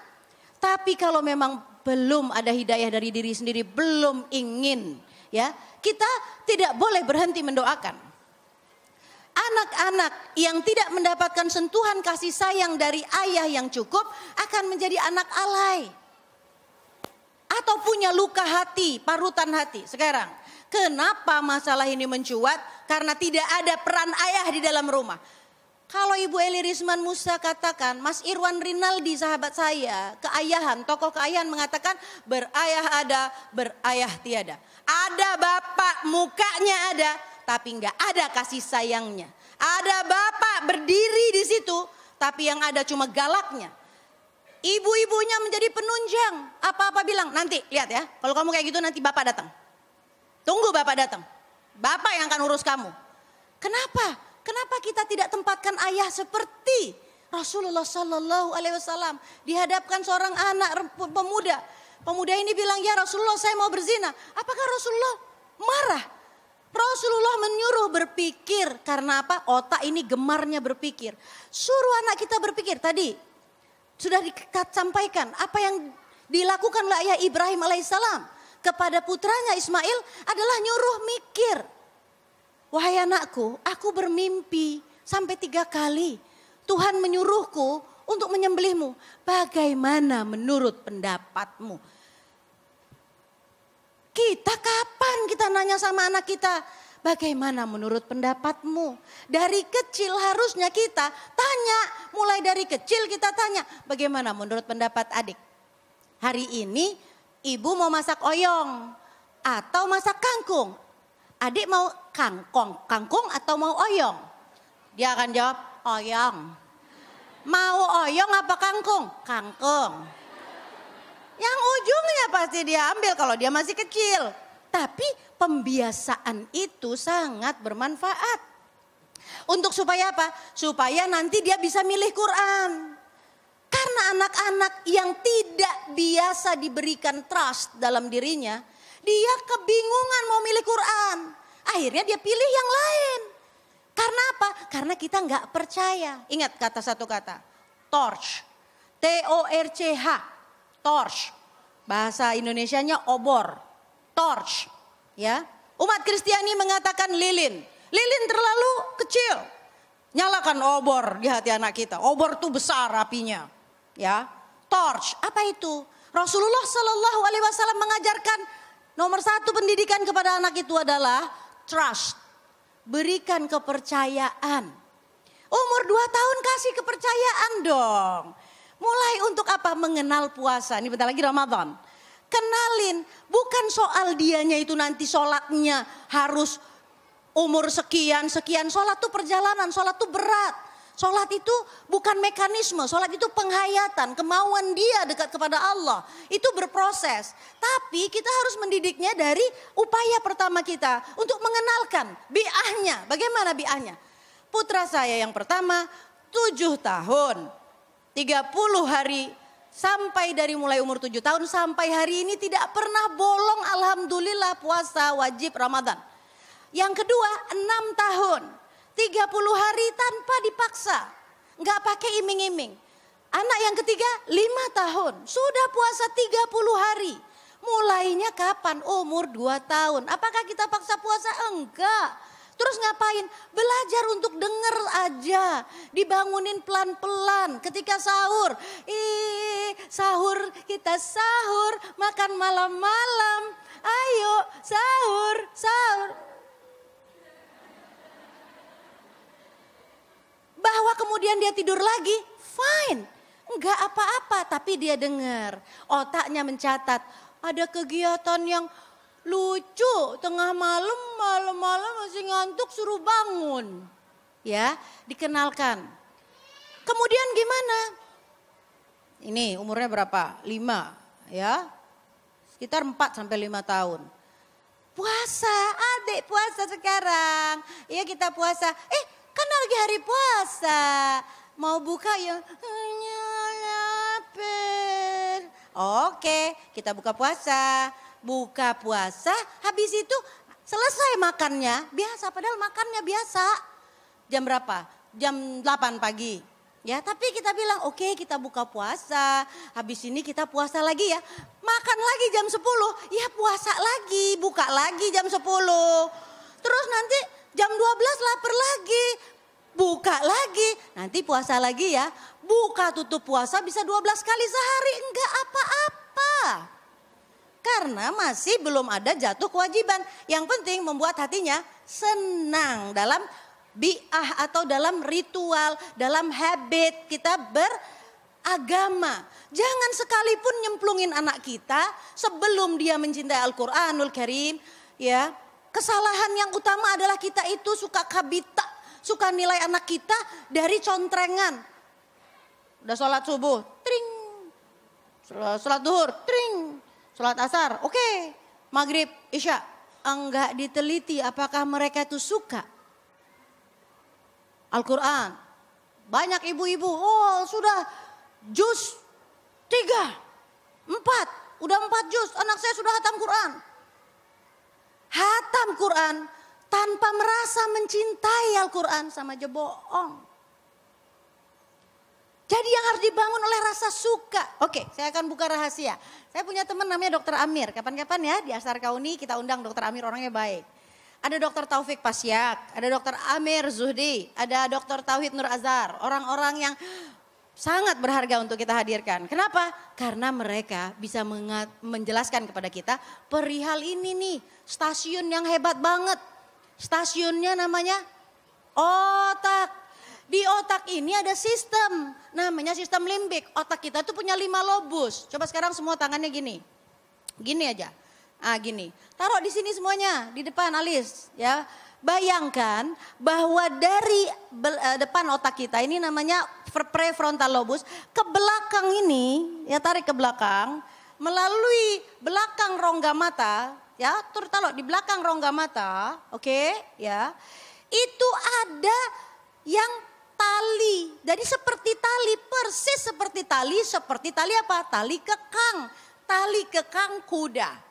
Speaker 2: Tapi kalau memang belum ada hidayah dari diri sendiri, belum ingin, ya, kita tidak boleh berhenti mendoakan. Anak-anak yang tidak mendapatkan sentuhan kasih sayang dari ayah yang cukup akan menjadi anak alay. Atau punya luka hati, parutan hati. Sekarang, kenapa masalah ini mencuat? Karena tidak ada peran ayah di dalam rumah. Kalau Ibu Eli Risman Musa katakan, Mas Irwan Rinaldi sahabat saya, keayahan, tokoh keayahan mengatakan berayah ada, berayah tiada. Ada bapak mukanya ada, tapi nggak ada kasih sayangnya. Ada bapak berdiri di situ, tapi yang ada cuma galaknya. Ibu-ibunya menjadi penunjang. Apa-apa bilang, nanti lihat ya, kalau kamu kayak gitu nanti bapak datang. Tunggu bapak datang. Bapak yang akan urus kamu. Kenapa? Kenapa kita tidak tempatkan ayah seperti Rasulullah Sallallahu Alaihi Wasallam dihadapkan seorang anak pemuda. Pemuda ini bilang ya Rasulullah saya mau berzina. Apakah Rasulullah marah? Rasulullah menyuruh berpikir karena apa? Otak ini gemarnya berpikir. Suruh anak kita berpikir tadi sudah disampaikan apa yang dilakukan oleh ayah Ibrahim alaihissalam kepada putranya Ismail adalah nyuruh mikir. Wahai anakku, aku bermimpi sampai tiga kali. Tuhan menyuruhku untuk menyembelihmu. Bagaimana menurut pendapatmu? Kita kapan kita nanya sama anak kita, bagaimana menurut pendapatmu? Dari kecil harusnya kita tanya, mulai dari kecil kita tanya, bagaimana menurut pendapat adik? Hari ini ibu mau masak oyong atau masak kangkung. Adik mau kangkong, kangkung atau mau oyong? Dia akan jawab oyong. Mau oyong apa kangkung? Kangkung. Yang ujungnya pasti dia ambil kalau dia masih kecil. Tapi pembiasaan itu sangat bermanfaat. Untuk supaya apa? Supaya nanti dia bisa milih Quran. Karena anak-anak yang tidak biasa diberikan trust dalam dirinya, dia kebingungan mau milih Quran. Akhirnya dia pilih yang lain. Karena apa? Karena kita nggak percaya. Ingat kata satu kata, torch. T-O-R-C-H, torch. Bahasa Indonesianya obor, torch. Ya, Umat Kristiani mengatakan lilin. Lilin terlalu kecil. Nyalakan obor di hati anak kita. Obor tuh besar apinya. Ya, torch. Apa itu? Rasulullah Shallallahu Alaihi Wasallam mengajarkan nomor satu pendidikan kepada anak itu adalah trust. Berikan kepercayaan. Umur dua tahun kasih kepercayaan dong. Mulai untuk apa? Mengenal puasa. Ini bentar lagi Ramadan. Kenalin, bukan soal dianya itu nanti sholatnya harus umur sekian, sekian. Sholat tuh perjalanan, sholat tuh berat. Sholat itu bukan mekanisme, sholat itu penghayatan, kemauan dia dekat kepada Allah. Itu berproses. Tapi kita harus mendidiknya dari upaya pertama kita untuk mengenalkan biahnya. Bagaimana biahnya? Putra saya yang pertama 7 tahun, 30 hari sampai dari mulai umur 7 tahun sampai hari ini tidak pernah bolong alhamdulillah puasa wajib Ramadan. Yang kedua 6 tahun, 30 hari tanpa dipaksa. Nggak pakai iming-iming. Anak yang ketiga 5 tahun. Sudah puasa 30 hari. Mulainya kapan? Umur 2 tahun. Apakah kita paksa puasa? Enggak. Terus ngapain? Belajar untuk denger aja. Dibangunin pelan-pelan ketika sahur. Ih, sahur kita sahur, makan malam-malam. Ayo sahur, sahur. Bahwa kemudian dia tidur lagi, fine. Enggak apa-apa, tapi dia dengar. Otaknya mencatat, ada kegiatan yang lucu, tengah malam, malam-malam masih ngantuk suruh bangun. Ya, dikenalkan. Kemudian gimana? Ini umurnya berapa? Lima, ya. Sekitar empat sampai lima tahun puasa, adik puasa sekarang. Iya kita puasa. Eh Kan lagi hari puasa. Mau buka yang lapar. Oke, kita buka puasa. Buka puasa, habis itu selesai makannya. Biasa, padahal makannya biasa. Jam berapa? Jam 8 pagi. Ya, tapi kita bilang oke okay, kita buka puasa, habis ini kita puasa lagi ya. Makan lagi jam 10, ya puasa lagi, buka lagi jam 10. Terus nanti Jam 12 lapar lagi, buka lagi. Nanti puasa lagi ya. Buka tutup puasa bisa 12 kali sehari, enggak apa-apa. Karena masih belum ada jatuh kewajiban. Yang penting membuat hatinya senang dalam bi'ah atau dalam ritual, dalam habit kita beragama. Jangan sekalipun nyemplungin anak kita sebelum dia mencintai Al-Quranul Karim. Ya, Kesalahan yang utama adalah kita itu suka kabita, suka nilai anak kita dari contrengan. Udah sholat subuh, tring. Sholat duhur, tring. Sholat asar, oke. Okay. Maghrib, isya. Enggak diteliti apakah mereka itu suka. Al-Quran. Banyak ibu-ibu, oh sudah jus tiga, empat. Udah empat jus, anak saya sudah hatam Quran hatam Quran tanpa merasa mencintai Al-Quran sama aja bohong. Jadi yang harus dibangun oleh rasa suka. Oke, saya akan buka rahasia. Saya punya teman namanya Dokter Amir. Kapan-kapan ya di Asar Kauni kita undang Dokter Amir orangnya baik. Ada Dokter Taufik Pasyak, ada Dokter Amir Zuhdi, ada Dokter Tauhid Nur Azhar. Orang-orang yang sangat berharga untuk kita hadirkan. Kenapa? Karena mereka bisa menjelaskan kepada kita perihal ini nih stasiun yang hebat banget. Stasiunnya namanya otak. Di otak ini ada sistem, namanya sistem limbik. Otak kita tuh punya lima lobus. Coba sekarang semua tangannya gini, gini aja. Ah gini, taruh di sini semuanya, di depan alis ya. Bayangkan bahwa dari eh, depan otak kita ini namanya prefrontal lobus ke belakang ini ya tarik ke belakang melalui belakang rongga mata ya terutama di belakang rongga mata oke okay, ya itu ada yang tali jadi seperti tali persis seperti tali seperti tali apa tali kekang tali kekang kuda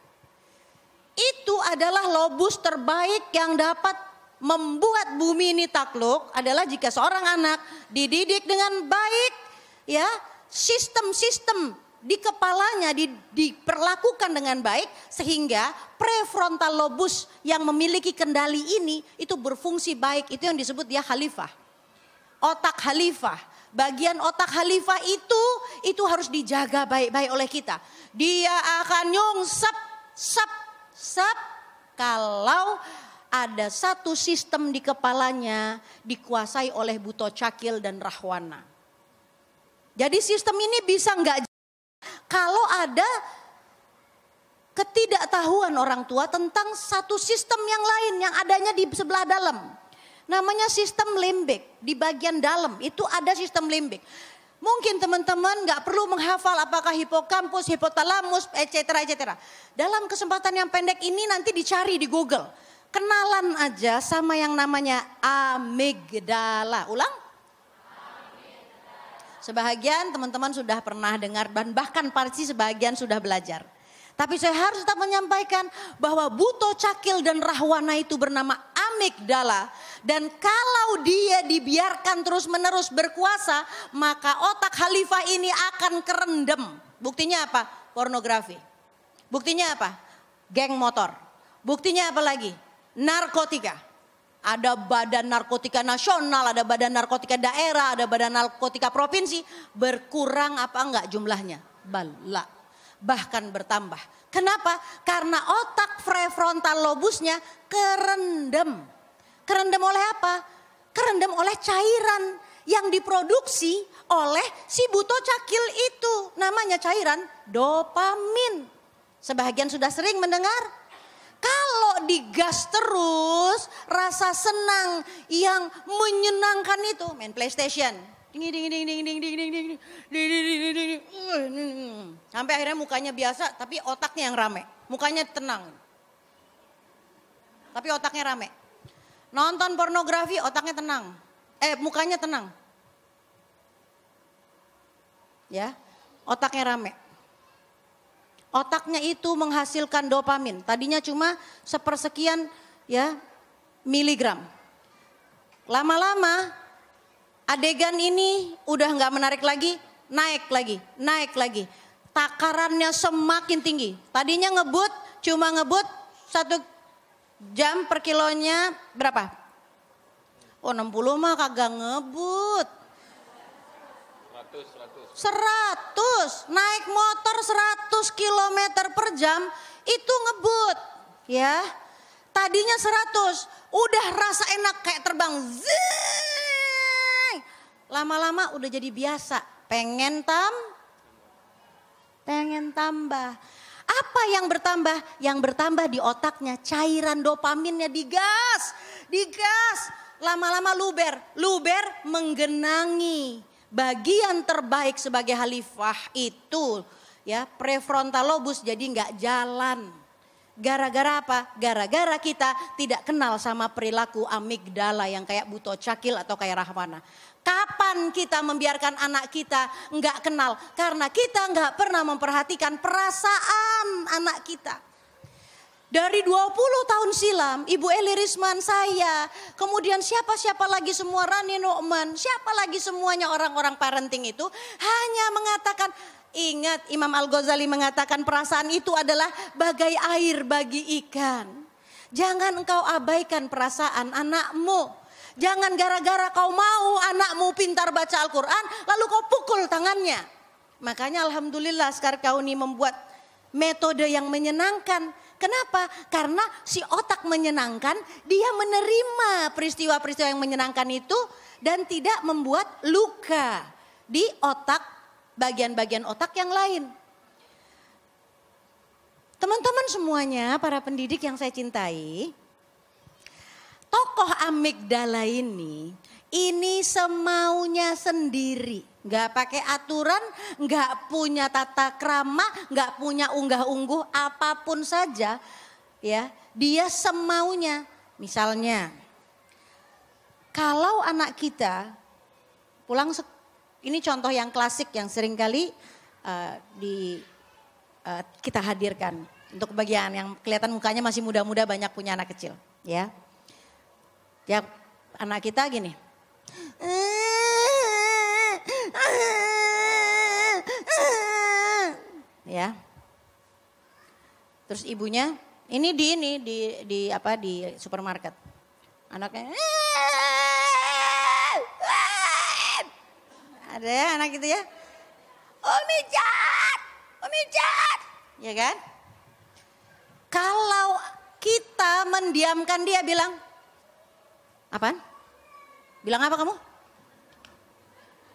Speaker 2: itu adalah lobus terbaik yang dapat membuat bumi ini takluk adalah jika seorang anak dididik dengan baik ya sistem-sistem di kepalanya di, diperlakukan dengan baik sehingga prefrontal lobus yang memiliki kendali ini itu berfungsi baik itu yang disebut dia khalifah otak khalifah bagian otak khalifah itu itu harus dijaga baik-baik oleh kita dia akan nyungsep sep Sebab kalau ada satu sistem di kepalanya dikuasai oleh Buto Cakil dan Rahwana. Jadi sistem ini bisa nggak kalau ada ketidaktahuan orang tua tentang satu sistem yang lain yang adanya di sebelah dalam. Namanya sistem limbik, di bagian dalam itu ada sistem limbik. Mungkin teman-teman nggak perlu menghafal apakah hipokampus, hipotalamus, etc. etc. Dalam kesempatan yang pendek ini nanti dicari di Google. Kenalan aja sama yang namanya amigdala. Ulang. Sebagian Sebahagian teman-teman sudah pernah dengar dan bahkan pasti sebagian sudah belajar. Tapi saya harus tetap menyampaikan bahwa Buto Cakil dan Rahwana itu bernama amigdala. Dan kalau dia dibiarkan terus-menerus berkuasa, maka otak khalifah ini akan kerendam. Buktinya apa? Pornografi. Buktinya apa? Geng motor. Buktinya apa lagi? Narkotika. Ada badan narkotika nasional, ada badan narkotika daerah, ada badan narkotika provinsi. Berkurang apa enggak jumlahnya? Balak bahkan bertambah. Kenapa? Karena otak prefrontal lobusnya kerendam. Kerendam oleh apa? Kerendam oleh cairan yang diproduksi oleh si buto cakil itu. Namanya cairan dopamin. Sebagian sudah sering mendengar. Kalau digas terus rasa senang yang menyenangkan itu main PlayStation, ding ding ding ding ding ding ding ding ding ding ding ding sampai akhirnya mukanya biasa tapi otaknya yang rame mukanya tenang tapi otaknya rame nonton pornografi otaknya tenang eh mukanya tenang ya otaknya rame otaknya itu menghasilkan dopamin tadinya cuma sepersekian ya miligram lama-lama adegan ini udah nggak menarik lagi, naik lagi, naik lagi. Takarannya semakin tinggi. Tadinya ngebut, cuma ngebut satu jam per kilonya berapa? Oh 60 mah kagak ngebut. 100, 100. 100, naik motor 100 km per jam itu ngebut ya. Tadinya 100, udah rasa enak kayak terbang. Zee! lama-lama udah jadi biasa. Pengen tam, pengen tambah. Apa yang bertambah? Yang bertambah di otaknya cairan dopaminnya digas, digas. Lama-lama luber, luber menggenangi. Bagian terbaik sebagai halifah itu ya prefrontal lobus jadi nggak jalan. Gara-gara apa? Gara-gara kita tidak kenal sama perilaku amigdala yang kayak buto cakil atau kayak rahwana. Kapan kita membiarkan anak kita nggak kenal? Karena kita nggak pernah memperhatikan perasaan anak kita. Dari 20 tahun silam, Ibu Eli Risman saya, kemudian siapa-siapa lagi semua Rani Nokman, siapa lagi semuanya orang-orang parenting itu hanya mengatakan Ingat Imam Al-Ghazali mengatakan perasaan itu adalah bagai air bagi ikan. Jangan engkau abaikan perasaan anakmu. Jangan gara-gara kau mau anakmu pintar baca Al-Quran lalu kau pukul tangannya. Makanya Alhamdulillah Sekar Kauni membuat metode yang menyenangkan. Kenapa? Karena si otak menyenangkan, dia menerima peristiwa-peristiwa yang menyenangkan itu dan tidak membuat luka di otak bagian-bagian otak yang lain. Teman-teman semuanya, para pendidik yang saya cintai, tokoh amigdala ini, ini semaunya sendiri. Gak pakai aturan, gak punya tata krama, gak punya unggah-ungguh, apapun saja. ya Dia semaunya, misalnya, kalau anak kita pulang sekolah, ini contoh yang klasik yang sering uh, eh, di uh, kita hadirkan untuk bagian yang kelihatan mukanya masih muda-muda banyak punya anak kecil, ya. Ya anak kita gini. Ya. Terus ibunya ini di ini di di apa di supermarket. Anaknya Ada ya anak gitu ya. Umi jahat, Umi jahat. Ya kan? Kalau kita mendiamkan dia bilang, apaan? Bilang apa kamu?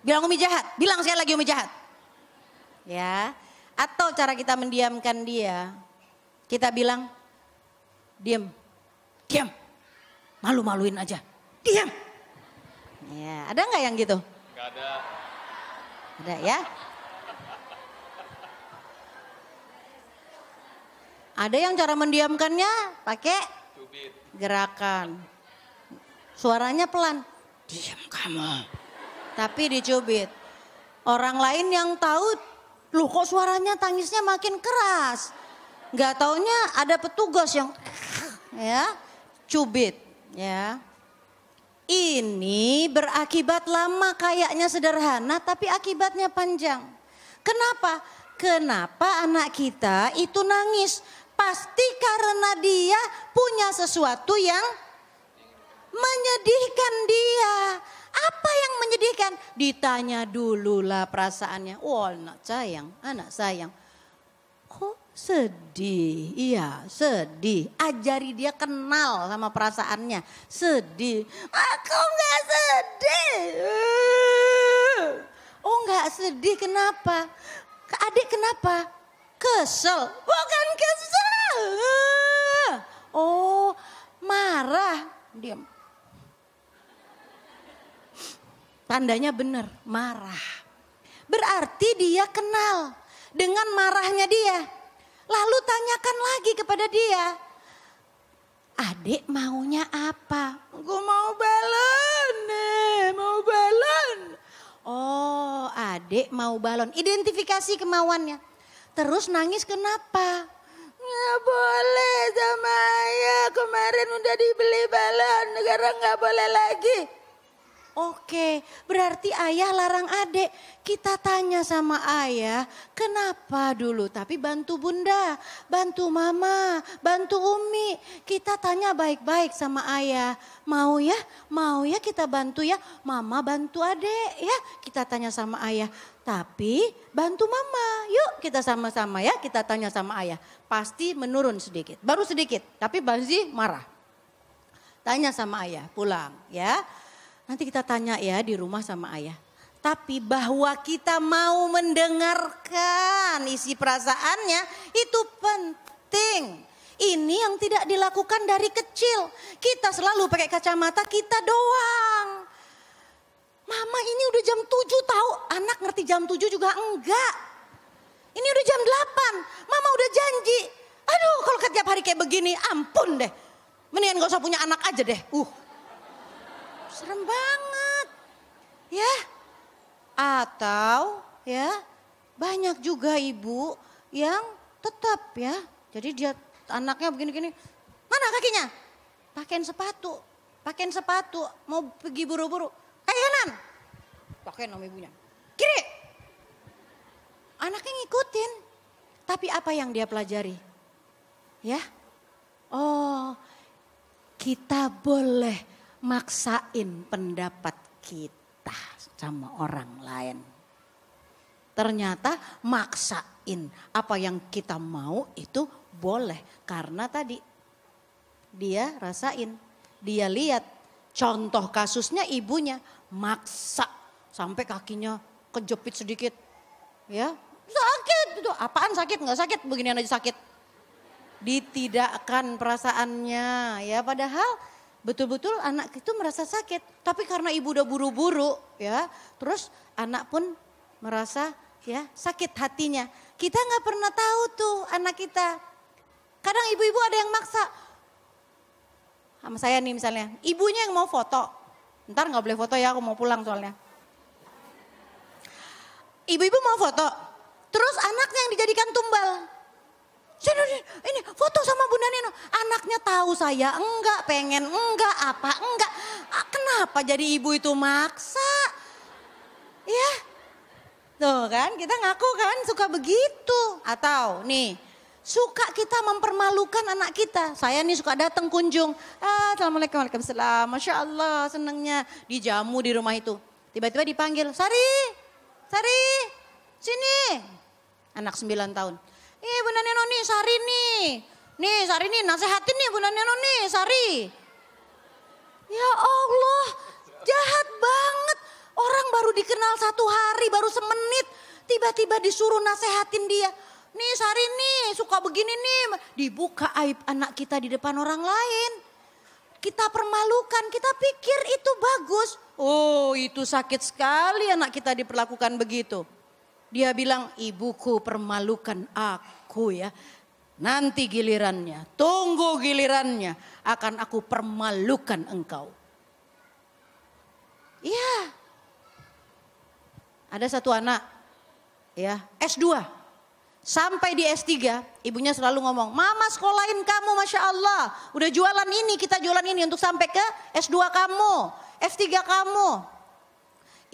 Speaker 2: Bilang Umi jahat, bilang saya lagi Umi jahat. Ya, atau cara kita mendiamkan dia, kita bilang, diam, diam, malu-maluin aja, diam. Ya, ada nggak yang gitu?
Speaker 1: Gak ada.
Speaker 2: Ada ya? Ada yang cara mendiamkannya pakai gerakan. Suaranya pelan. Diam kamu. Tapi dicubit. Orang lain yang tahu, loh kok suaranya tangisnya makin keras. Gak taunya ada petugas yang ya cubit ya. Ini berakibat lama kayaknya sederhana tapi akibatnya panjang. Kenapa? Kenapa anak kita itu nangis? Pasti karena dia punya sesuatu yang menyedihkan dia. Apa yang menyedihkan? Ditanya dululah perasaannya. Wah, oh, anak sayang, anak sayang Sedih, iya sedih. Ajari dia kenal sama perasaannya. Sedih, aku gak sedih. Oh gak sedih, kenapa? Adik kenapa? Kesel, bukan kesel. Oh marah, diam. Tandanya benar, marah. Berarti dia kenal dengan marahnya dia Lalu tanyakan lagi kepada dia. Adik maunya apa? Gue mau balon, nih, mau balon. Oh adik mau balon, identifikasi kemauannya. Terus nangis kenapa? Gak boleh sama ayah, kemarin udah dibeli balon, sekarang nggak boleh lagi. Oke, berarti ayah larang adik. Kita tanya sama ayah, kenapa dulu? Tapi bantu bunda, bantu mama, bantu umi. Kita tanya baik-baik sama ayah. Mau ya, mau ya kita bantu ya. Mama bantu adik ya. Kita tanya sama ayah. Tapi bantu mama, yuk kita sama-sama ya. Kita tanya sama ayah. Pasti menurun sedikit, baru sedikit. Tapi Banzi marah. Tanya sama ayah, pulang ya Nanti kita tanya ya di rumah sama ayah. Tapi bahwa kita mau mendengarkan isi perasaannya itu penting. Ini yang tidak dilakukan dari kecil. Kita selalu pakai kacamata kita doang. Mama ini udah jam 7 tahu, anak ngerti jam 7 juga enggak. Ini udah jam 8, mama udah janji. Aduh kalau setiap hari kayak begini ampun deh. Mendingan gak usah punya anak aja deh. Uh serem banget. Ya. Atau ya banyak juga ibu yang tetap ya. Jadi dia anaknya begini-gini, mana kakinya? Pakein sepatu, pakein sepatu, mau pergi buru-buru. Kaki kanan, pakein nama ibunya. Kiri, anaknya ngikutin. Tapi apa yang dia pelajari? Ya, oh kita boleh maksain pendapat kita sama orang lain. Ternyata maksain apa yang kita mau itu boleh karena tadi dia rasain, dia lihat contoh kasusnya ibunya maksa sampai kakinya kejepit sedikit. Ya, sakit itu apaan sakit nggak sakit beginian aja sakit ditidakkan perasaannya ya padahal betul-betul anak itu merasa sakit. Tapi karena ibu udah buru-buru ya, terus anak pun merasa ya sakit hatinya. Kita nggak pernah tahu tuh anak kita. Kadang ibu-ibu ada yang maksa. Sama saya nih misalnya, ibunya yang mau foto. Ntar nggak boleh foto ya, aku mau pulang soalnya. Ibu-ibu mau foto, terus anaknya yang dijadikan tumbal ini foto sama Bunda Nino. Anaknya tahu saya, enggak pengen, enggak apa, enggak. Kenapa jadi ibu itu maksa? Ya, tuh kan kita ngaku kan suka begitu. Atau nih, suka kita mempermalukan anak kita. Saya nih suka datang kunjung. Ah, Assalamualaikum, Waalaikumsalam. Masya Allah senangnya dijamu di rumah itu. Tiba-tiba dipanggil, Sari, Sari, sini. Anak sembilan tahun. Eh Bunda Neno nih Sari nih. Nih Sari nih nasehatin nih Bunda Neno nih Sari. Ya Allah jahat banget. Orang baru dikenal satu hari baru semenit. Tiba-tiba disuruh nasehatin dia. Nih Sari nih suka begini nih. Dibuka aib anak kita di depan orang lain. Kita permalukan, kita pikir itu bagus. Oh itu sakit sekali anak kita diperlakukan begitu. Dia bilang ibuku permalukan aku ya. Nanti gilirannya, tunggu gilirannya akan aku permalukan engkau. Iya. Ada satu anak ya, S2. Sampai di S3, ibunya selalu ngomong, "Mama sekolahin kamu Masya Allah. Udah jualan ini, kita jualan ini untuk sampai ke S2 kamu, S3 kamu."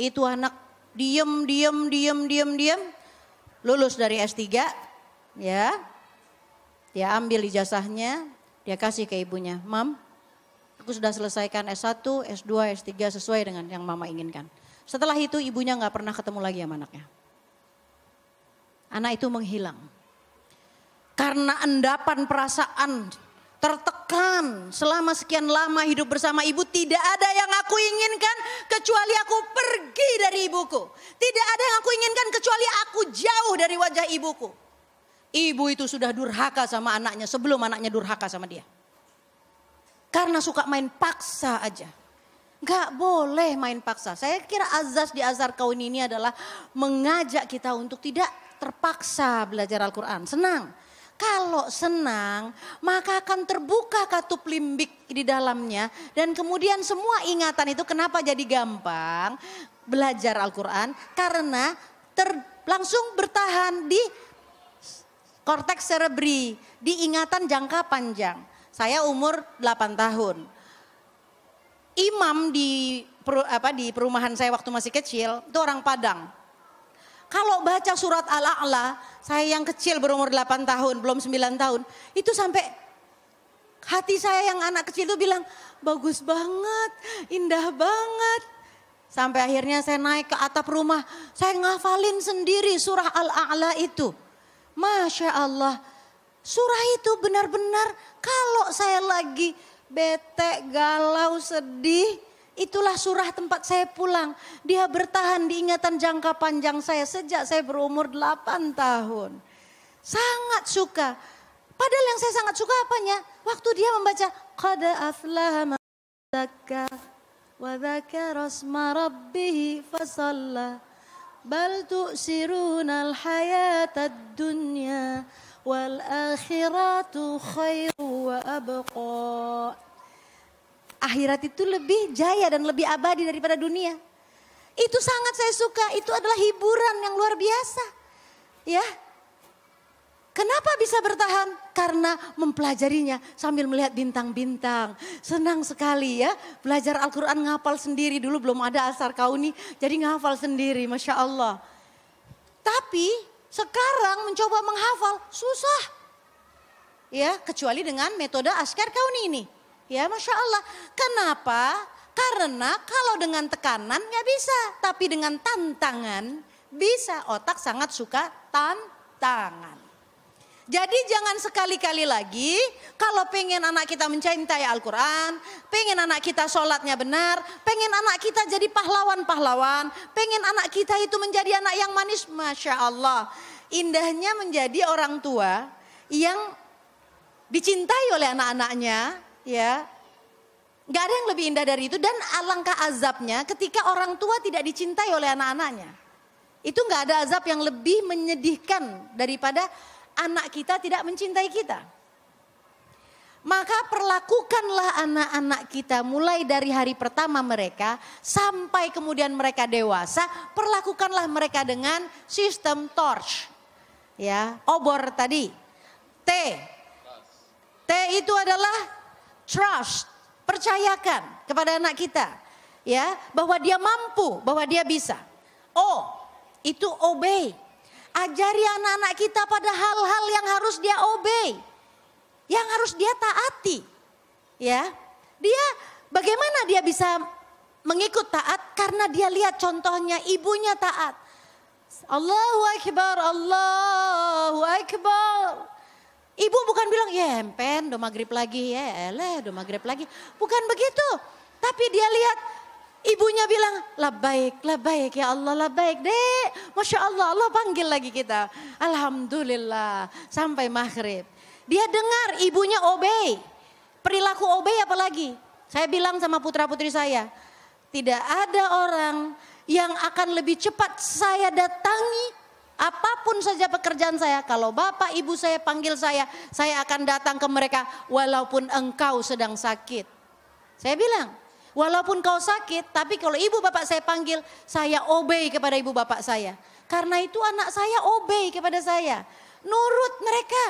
Speaker 2: Itu anak diem, diem, diem, diem, diem. Lulus dari S3, ya. Dia ambil ijazahnya, dia kasih ke ibunya. Mam, aku sudah selesaikan S1, S2, S3 sesuai dengan yang mama inginkan. Setelah itu ibunya nggak pernah ketemu lagi sama anaknya. Anak itu menghilang. Karena endapan perasaan tertekan selama sekian lama hidup bersama ibu tidak ada yang aku inginkan kecuali aku pergi dari ibuku. Tidak ada yang aku inginkan kecuali aku jauh dari wajah ibuku. Ibu itu sudah durhaka sama anaknya sebelum anaknya durhaka sama dia. Karena suka main paksa aja. Gak boleh main paksa. Saya kira azas di azar kawin ini adalah mengajak kita untuk tidak terpaksa belajar Al-Quran. Senang. Kalau senang, maka akan terbuka katup limbik di dalamnya dan kemudian semua ingatan itu kenapa jadi gampang belajar Al-Qur'an karena ter, langsung bertahan di korteks cerebri, di ingatan jangka panjang. Saya umur 8 tahun. Imam di apa di perumahan saya waktu masih kecil itu orang Padang kalau baca surat Al-A'la, saya yang kecil berumur 8 tahun, belum 9 tahun, itu sampai hati saya yang anak kecil itu bilang, bagus banget, indah banget. Sampai akhirnya saya naik ke atap rumah, saya ngafalin sendiri surah Al-A'la itu. Masya Allah, surah itu benar-benar kalau saya lagi bete, galau, sedih, Itulah surah tempat saya pulang. Dia bertahan di ingatan jangka panjang saya sejak saya berumur 8 tahun. Sangat suka. Padahal yang saya sangat suka apanya? Waktu dia membaca qada aflaha man wa dzakara asma rabbih fasalla bal tu'siruna al dunya wal akhiratu khairu wa abqa akhirat itu lebih jaya dan lebih abadi daripada dunia. Itu sangat saya suka, itu adalah hiburan yang luar biasa. Ya. Kenapa bisa bertahan? Karena mempelajarinya sambil melihat bintang-bintang. Senang sekali ya. Belajar Al-Quran ngafal sendiri. Dulu belum ada asar kauni. Jadi ngafal sendiri. Masya Allah. Tapi sekarang mencoba menghafal susah. Ya kecuali dengan metode askar kauni ini. Ya Masya Allah. Kenapa? Karena kalau dengan tekanan nggak bisa. Tapi dengan tantangan bisa. Otak sangat suka tantangan. Jadi jangan sekali-kali lagi kalau pengen anak kita mencintai Al-Quran, pengen anak kita sholatnya benar, pengen anak kita jadi pahlawan-pahlawan, pengen anak kita itu menjadi anak yang manis, Masya Allah. Indahnya menjadi orang tua yang dicintai oleh anak-anaknya, ya. Gak ada yang lebih indah dari itu dan alangkah azabnya ketika orang tua tidak dicintai oleh anak-anaknya. Itu gak ada azab yang lebih menyedihkan daripada anak kita tidak mencintai kita. Maka perlakukanlah anak-anak kita mulai dari hari pertama mereka sampai kemudian mereka dewasa, perlakukanlah mereka dengan sistem torch. Ya, obor tadi. T. T itu adalah Trust, percayakan kepada anak kita ya, bahwa dia mampu, bahwa dia bisa. Oh, itu obey. Ajari anak-anak kita pada hal-hal yang harus dia obey. Yang harus dia taati. Ya. Dia bagaimana dia bisa mengikut taat karena dia lihat contohnya ibunya taat. Allahu akbar, Allahu akbar. Ibu bukan bilang, ya empen, udah maghrib lagi, ya eleh, udah maghrib lagi. Bukan begitu. Tapi dia lihat, ibunya bilang, labaik, labaik, ya Allah, labaik, dek. Masya Allah, Allah panggil lagi kita. Alhamdulillah, sampai maghrib. Dia dengar ibunya obey. Perilaku obey apalagi? Saya bilang sama putra putri saya, tidak ada orang yang akan lebih cepat saya datangi Apapun saja pekerjaan saya, kalau bapak ibu saya panggil saya, saya akan datang ke mereka walaupun engkau sedang sakit. Saya bilang, walaupun kau sakit, tapi kalau ibu bapak saya panggil, saya obey kepada ibu bapak saya. Karena itu anak saya obey kepada saya. Nurut mereka.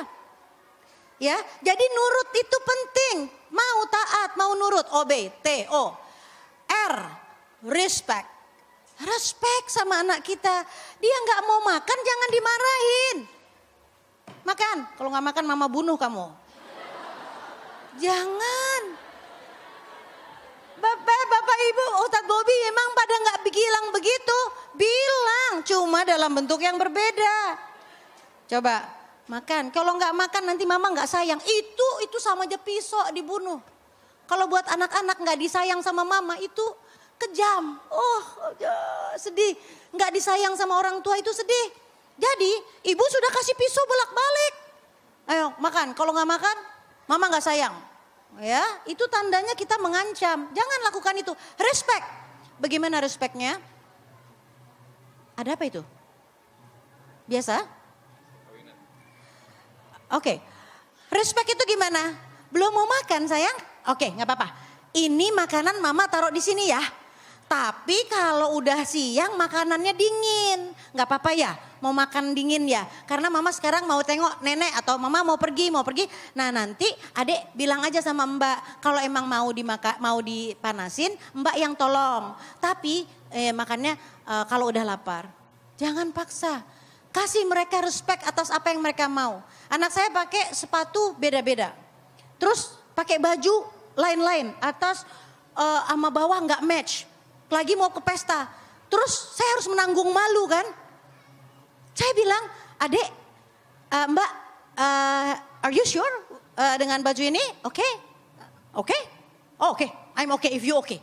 Speaker 2: Ya, jadi nurut itu penting. Mau taat, mau nurut, obey, T O R, respect. Respek sama anak kita. Dia nggak mau makan jangan dimarahin. Makan, kalau nggak makan mama bunuh kamu. Jangan. Bapak, bapak ibu, Ustadz Bobi emang pada nggak bilang begitu. Bilang, cuma dalam bentuk yang berbeda. Coba makan, kalau nggak makan nanti mama nggak sayang. Itu, itu sama aja pisau dibunuh. Kalau buat anak-anak nggak disayang sama mama itu kejam. Oh, ya, sedih. Nggak disayang sama orang tua itu sedih. Jadi, ibu sudah kasih pisau bolak-balik. Ayo, makan. Kalau nggak makan, mama nggak sayang. Ya, itu tandanya kita mengancam. Jangan lakukan itu. Respect. Bagaimana respectnya? Ada apa itu? Biasa? Oke. Okay. Respect itu gimana? Belum mau makan sayang? Oke, okay, nggak apa-apa. Ini makanan mama taruh di sini ya tapi kalau udah siang makanannya dingin. Gak apa-apa ya, mau makan dingin ya. Karena mama sekarang mau tengok nenek atau mama mau pergi, mau pergi. Nah nanti adek bilang aja sama mbak, kalau emang mau dimaka, mau dipanasin, mbak yang tolong. Tapi eh, makannya eh, kalau udah lapar, jangan paksa. Kasih mereka respect atas apa yang mereka mau. Anak saya pakai sepatu beda-beda. Terus pakai baju lain-lain atas uh, sama bawah nggak match lagi mau ke pesta. Terus saya harus menanggung malu kan. Saya bilang, adek, uh, eh, mbak, uh, are you sure uh, dengan baju ini? Oke, okay. oke, okay? oh, oke, okay. I'm okay if you okay.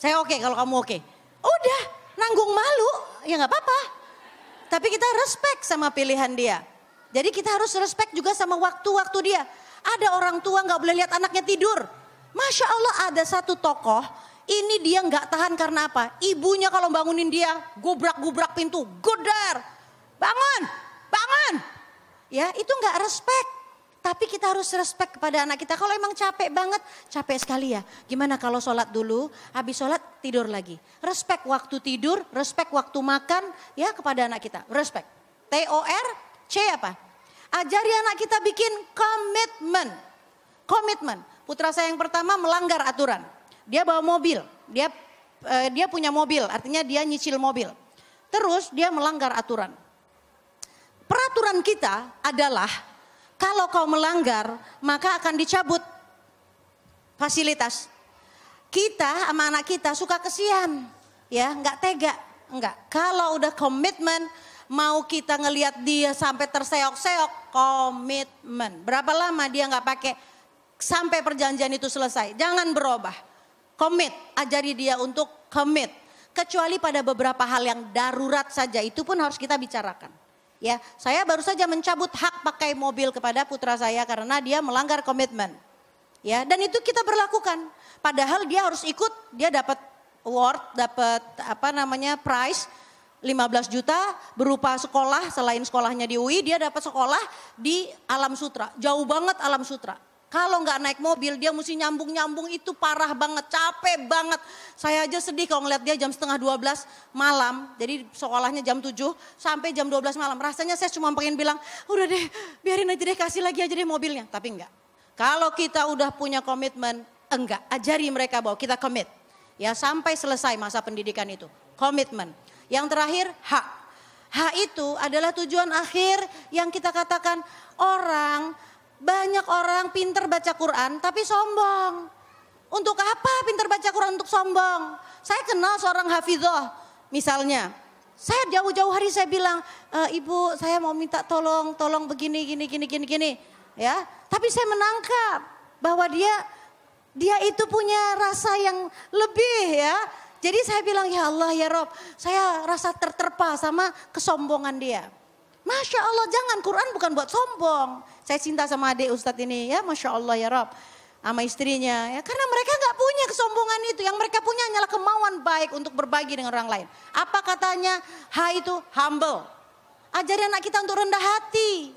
Speaker 2: Saya oke okay kalau kamu oke. Okay. Udah, nanggung malu, ya nggak apa-apa. Tapi kita respect sama pilihan dia. Jadi kita harus respect juga sama waktu-waktu dia. Ada orang tua nggak boleh lihat anaknya tidur. Masya Allah ada satu tokoh ini dia nggak tahan karena apa? Ibunya kalau bangunin dia, gubrak-gubrak pintu, gudar, bangun, bangun. Ya itu nggak respect. Tapi kita harus respect kepada anak kita. Kalau emang capek banget, capek sekali ya. Gimana kalau sholat dulu, habis sholat tidur lagi. Respect waktu tidur, respect waktu makan ya kepada anak kita. Respect. T-O-R, C apa? Ajari anak kita bikin komitmen. Komitmen. Putra saya yang pertama melanggar aturan. Dia bawa mobil, dia eh, dia punya mobil, artinya dia nyicil mobil. Terus dia melanggar aturan. Peraturan kita adalah kalau kau melanggar maka akan dicabut fasilitas. Kita sama anak kita suka kesian, ya nggak tega, nggak. Kalau udah komitmen mau kita ngelihat dia sampai terseok-seok, komitmen. Berapa lama dia nggak pakai sampai perjanjian itu selesai. Jangan berubah komit ajari dia untuk komit Kecuali pada beberapa hal yang darurat saja, itu pun harus kita bicarakan. Ya, saya baru saja mencabut hak pakai mobil kepada putra saya karena dia melanggar komitmen. Ya, dan itu kita berlakukan. Padahal dia harus ikut, dia dapat award, dapat apa namanya prize 15 juta berupa sekolah selain sekolahnya di UI dia dapat sekolah di Alam Sutra. Jauh banget Alam Sutra. Kalau nggak naik mobil dia mesti nyambung-nyambung itu parah banget, capek banget. Saya aja sedih kalau ngeliat dia jam setengah 12 malam, jadi sekolahnya jam 7 sampai jam 12 malam. Rasanya saya cuma pengen bilang, udah deh biarin aja deh kasih lagi aja deh mobilnya. Tapi enggak. Kalau kita udah punya komitmen, enggak. Ajari mereka bahwa kita komit. Ya sampai selesai masa pendidikan itu. Komitmen. Yang terakhir hak. Hak itu adalah tujuan akhir yang kita katakan orang banyak orang pinter baca Quran tapi sombong. Untuk apa pinter baca Quran untuk sombong? Saya kenal seorang hafizah misalnya. Saya jauh-jauh hari saya bilang, e, ibu saya mau minta tolong, tolong begini, gini, gini, gini, gini. Ya, tapi saya menangkap bahwa dia dia itu punya rasa yang lebih ya. Jadi saya bilang ya Allah ya Rob, saya rasa terterpa sama kesombongan dia. Masya Allah jangan Quran bukan buat sombong. Saya cinta sama adik Ustadz ini ya Masya Allah ya Rob sama istrinya ya karena mereka nggak punya kesombongan itu yang mereka punya hanyalah kemauan baik untuk berbagi dengan orang lain apa katanya ha itu humble ajari anak kita untuk rendah hati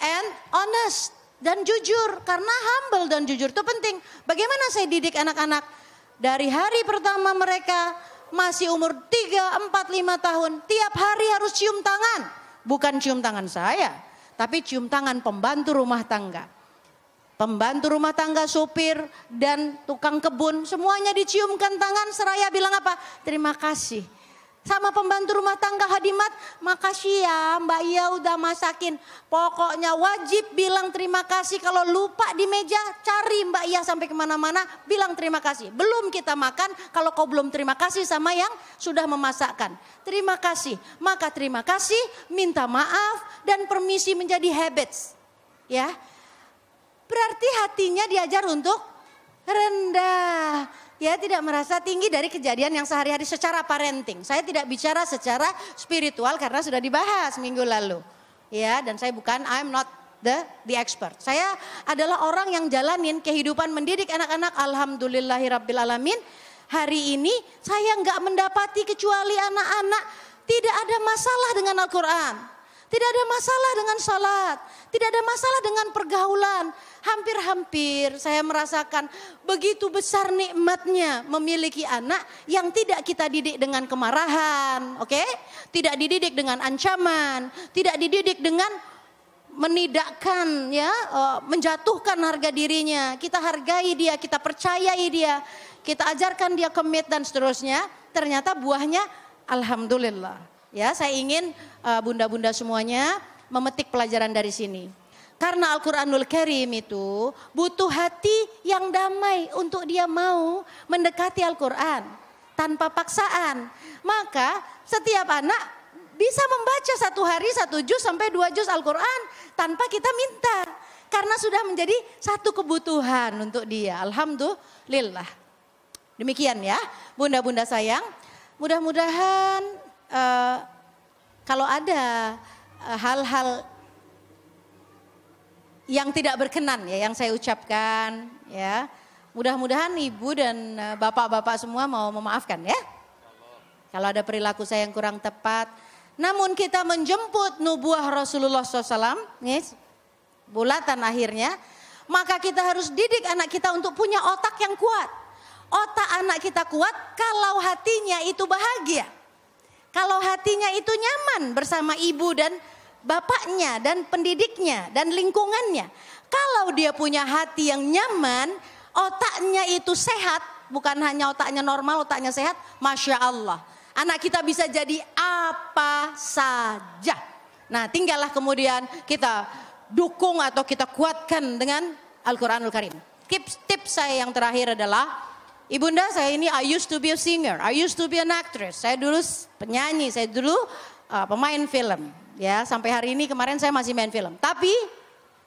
Speaker 2: and honest dan jujur karena humble dan jujur itu penting bagaimana saya didik anak-anak dari hari pertama mereka masih umur 3, 4, 5 tahun tiap hari harus cium tangan bukan cium tangan saya, tapi cium tangan pembantu rumah tangga. Pembantu rumah tangga, supir, dan tukang kebun, semuanya diciumkan tangan seraya bilang apa? Terima kasih sama pembantu rumah tangga hadimat, makasih ya Mbak Iya udah masakin. Pokoknya wajib bilang terima kasih kalau lupa di meja cari Mbak Iya sampai kemana-mana bilang terima kasih. Belum kita makan kalau kau belum terima kasih sama yang sudah memasakkan. Terima kasih, maka terima kasih, minta maaf dan permisi menjadi habits. Ya, berarti hatinya diajar untuk rendah ya tidak merasa tinggi dari kejadian yang sehari-hari secara parenting. Saya tidak bicara secara spiritual karena sudah dibahas minggu lalu. Ya, dan saya bukan I'm not the the expert. Saya adalah orang yang jalanin kehidupan mendidik anak-anak alhamdulillahirabbil alamin. Hari ini saya nggak mendapati kecuali anak-anak tidak ada masalah dengan Al-Qur'an. Tidak ada masalah dengan sholat, tidak ada masalah dengan pergaulan. Hampir-hampir saya merasakan begitu besar nikmatnya memiliki anak yang tidak kita didik dengan kemarahan, oke? Okay? Tidak dididik dengan ancaman, tidak dididik dengan menidakkan ya, eh, menjatuhkan harga dirinya. Kita hargai dia, kita percayai dia, kita ajarkan dia komit dan seterusnya. Ternyata buahnya alhamdulillah Ya, saya ingin eh, bunda-bunda uh, semuanya memetik pelajaran dari sini. Karena Al-Quranul Karim itu butuh hati yang damai untuk dia mau mendekati Al-Quran tanpa paksaan. Maka setiap anak bisa membaca satu hari satu juz sampai dua juz Al-Quran tanpa kita minta. Karena sudah menjadi satu kebutuhan untuk dia. Alhamdulillah. Demikian ya bunda-bunda sayang. Mudah-mudahan Eh, kalau ada eh, hal-hal uh, yang tidak berkenan ya yang saya ucapkan ya. Mudah-mudahan ibu dan eh, bapak-bapak semua mau memaafkan ya. Kalau ada perilaku saya yang kurang tepat. Namun kita menjemput nubuah Rasulullah SAW, nih bulatan akhirnya. Maka kita harus didik anak kita untuk punya otak yang kuat. Otak anak kita kuat kalau hatinya itu bahagia. Kalau hatinya itu nyaman bersama ibu dan bapaknya dan pendidiknya dan lingkungannya. Kalau dia punya hati yang nyaman, otaknya itu sehat, bukan hanya otaknya normal, otaknya sehat, Masya Allah. Anak kita bisa jadi apa saja. Nah tinggallah kemudian kita dukung atau kita kuatkan dengan Al-Quranul Karim. Tips-tips saya yang terakhir adalah Ibunda saya ini I used to be a singer, I used to be an actress. Saya dulu penyanyi, saya dulu uh, pemain film. Ya, sampai hari ini kemarin saya masih main film. Tapi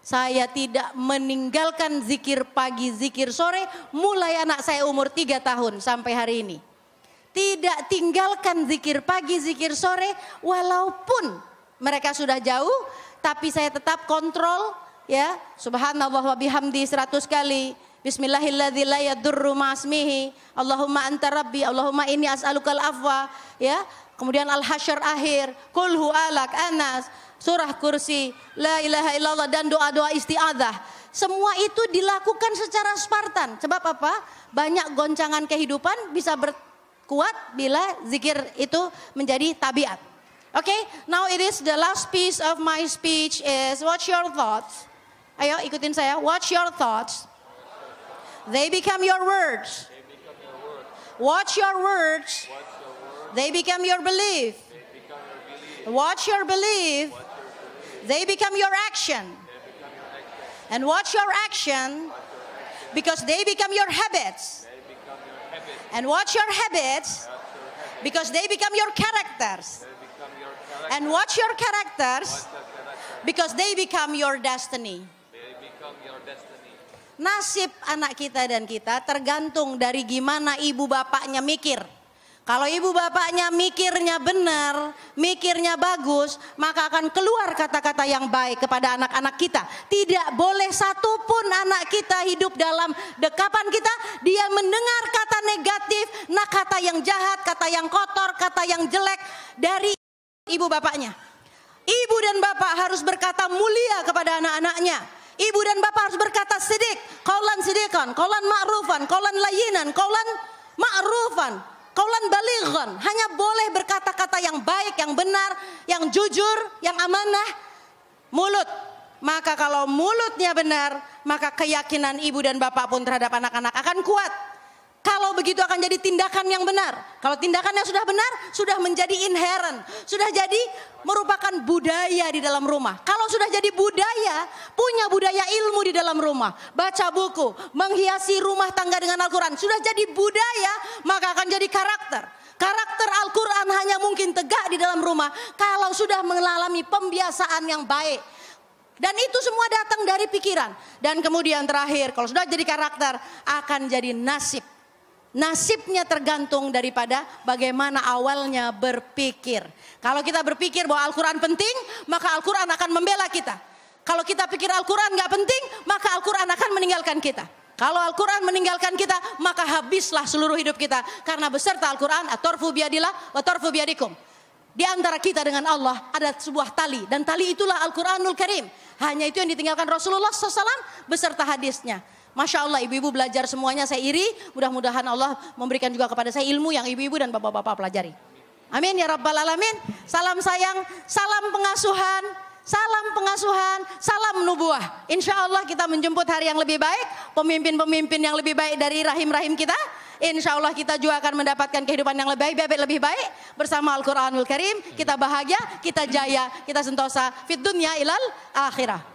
Speaker 2: saya tidak meninggalkan zikir pagi, zikir sore mulai anak saya umur 3 tahun sampai hari ini. Tidak tinggalkan zikir pagi, zikir sore walaupun mereka sudah jauh tapi saya tetap kontrol ya subhanallah wa bihamdi 100 kali Bismillahilladzi la yadurru Allahumma anta rabbi, Allahumma inni as'alukal afwa. Ya. Kemudian al-hasyr akhir. Kul alak anas. Surah kursi. La ilaha illallah dan doa-doa isti'adzah. Semua itu dilakukan secara Spartan. Sebab apa? Banyak goncangan kehidupan bisa berkuat bila zikir itu menjadi tabiat. Oke, okay? now it is the last piece of my speech is what's your thoughts? Ayo ikutin saya, what's your thoughts? They become your words. Watch your words. They become your belief. Watch your belief. They become your action. And watch your action because they become your habits. And watch your habits because they become your
Speaker 1: characters.
Speaker 2: And watch your characters because they become your destiny. Nasib anak kita dan kita tergantung dari gimana ibu bapaknya mikir. Kalau ibu bapaknya mikirnya benar, mikirnya bagus, maka akan keluar kata-kata yang baik kepada anak-anak kita. Tidak boleh satupun anak kita hidup dalam dekapan kita, dia mendengar kata negatif, nah kata yang jahat, kata yang kotor, kata yang jelek dari ibu bapaknya. Ibu dan bapak harus berkata mulia kepada anak-anaknya Ibu dan bapak harus berkata sidik, kaulan sidikan, kaulan ma'rufan, kaulan layinan, kaulan ma'rufan, kaulan balighan. Hanya boleh berkata-kata yang baik, yang benar, yang jujur, yang amanah. Mulut. Maka kalau mulutnya benar, maka keyakinan ibu dan bapak pun terhadap anak-anak akan kuat. Kalau begitu akan jadi tindakan yang benar. Kalau tindakan yang sudah benar, sudah menjadi inherent. Sudah jadi merupakan budaya di dalam rumah. Kalau sudah jadi budaya, punya budaya ilmu di dalam rumah. Baca buku, menghiasi rumah tangga dengan Al-Quran. Sudah jadi budaya, maka akan jadi karakter. Karakter Al-Quran hanya mungkin tegak di dalam rumah. Kalau sudah mengalami pembiasaan yang baik. Dan itu semua datang dari pikiran. Dan kemudian terakhir, kalau sudah jadi karakter, akan jadi nasib nasibnya tergantung daripada bagaimana awalnya berpikir. Kalau kita berpikir bahwa Al-Quran penting, maka Al-Quran akan membela kita. Kalau kita pikir Al-Quran gak penting, maka Al-Quran akan meninggalkan kita. Kalau Al-Quran meninggalkan kita, maka habislah seluruh hidup kita. Karena beserta Al-Quran, atorfu biadillah, atorfu biadikum. Di antara kita dengan Allah ada sebuah tali. Dan tali itulah Al-Quranul Karim. Hanya itu yang ditinggalkan Rasulullah SAW beserta hadisnya. Masya Allah ibu-ibu belajar semuanya saya iri. Mudah-mudahan Allah memberikan juga kepada saya ilmu yang ibu-ibu dan bapak-bapak pelajari. Amin ya Rabbal Alamin. Salam sayang, salam pengasuhan, salam pengasuhan, salam nubuah. Insya Allah kita menjemput hari yang lebih baik, pemimpin-pemimpin yang lebih baik dari rahim-rahim kita. Insya Allah kita juga akan mendapatkan kehidupan yang lebih baik, lebih baik bersama Al-Quranul Karim. Kita bahagia, kita jaya, kita sentosa. Fit dunia ilal akhirah.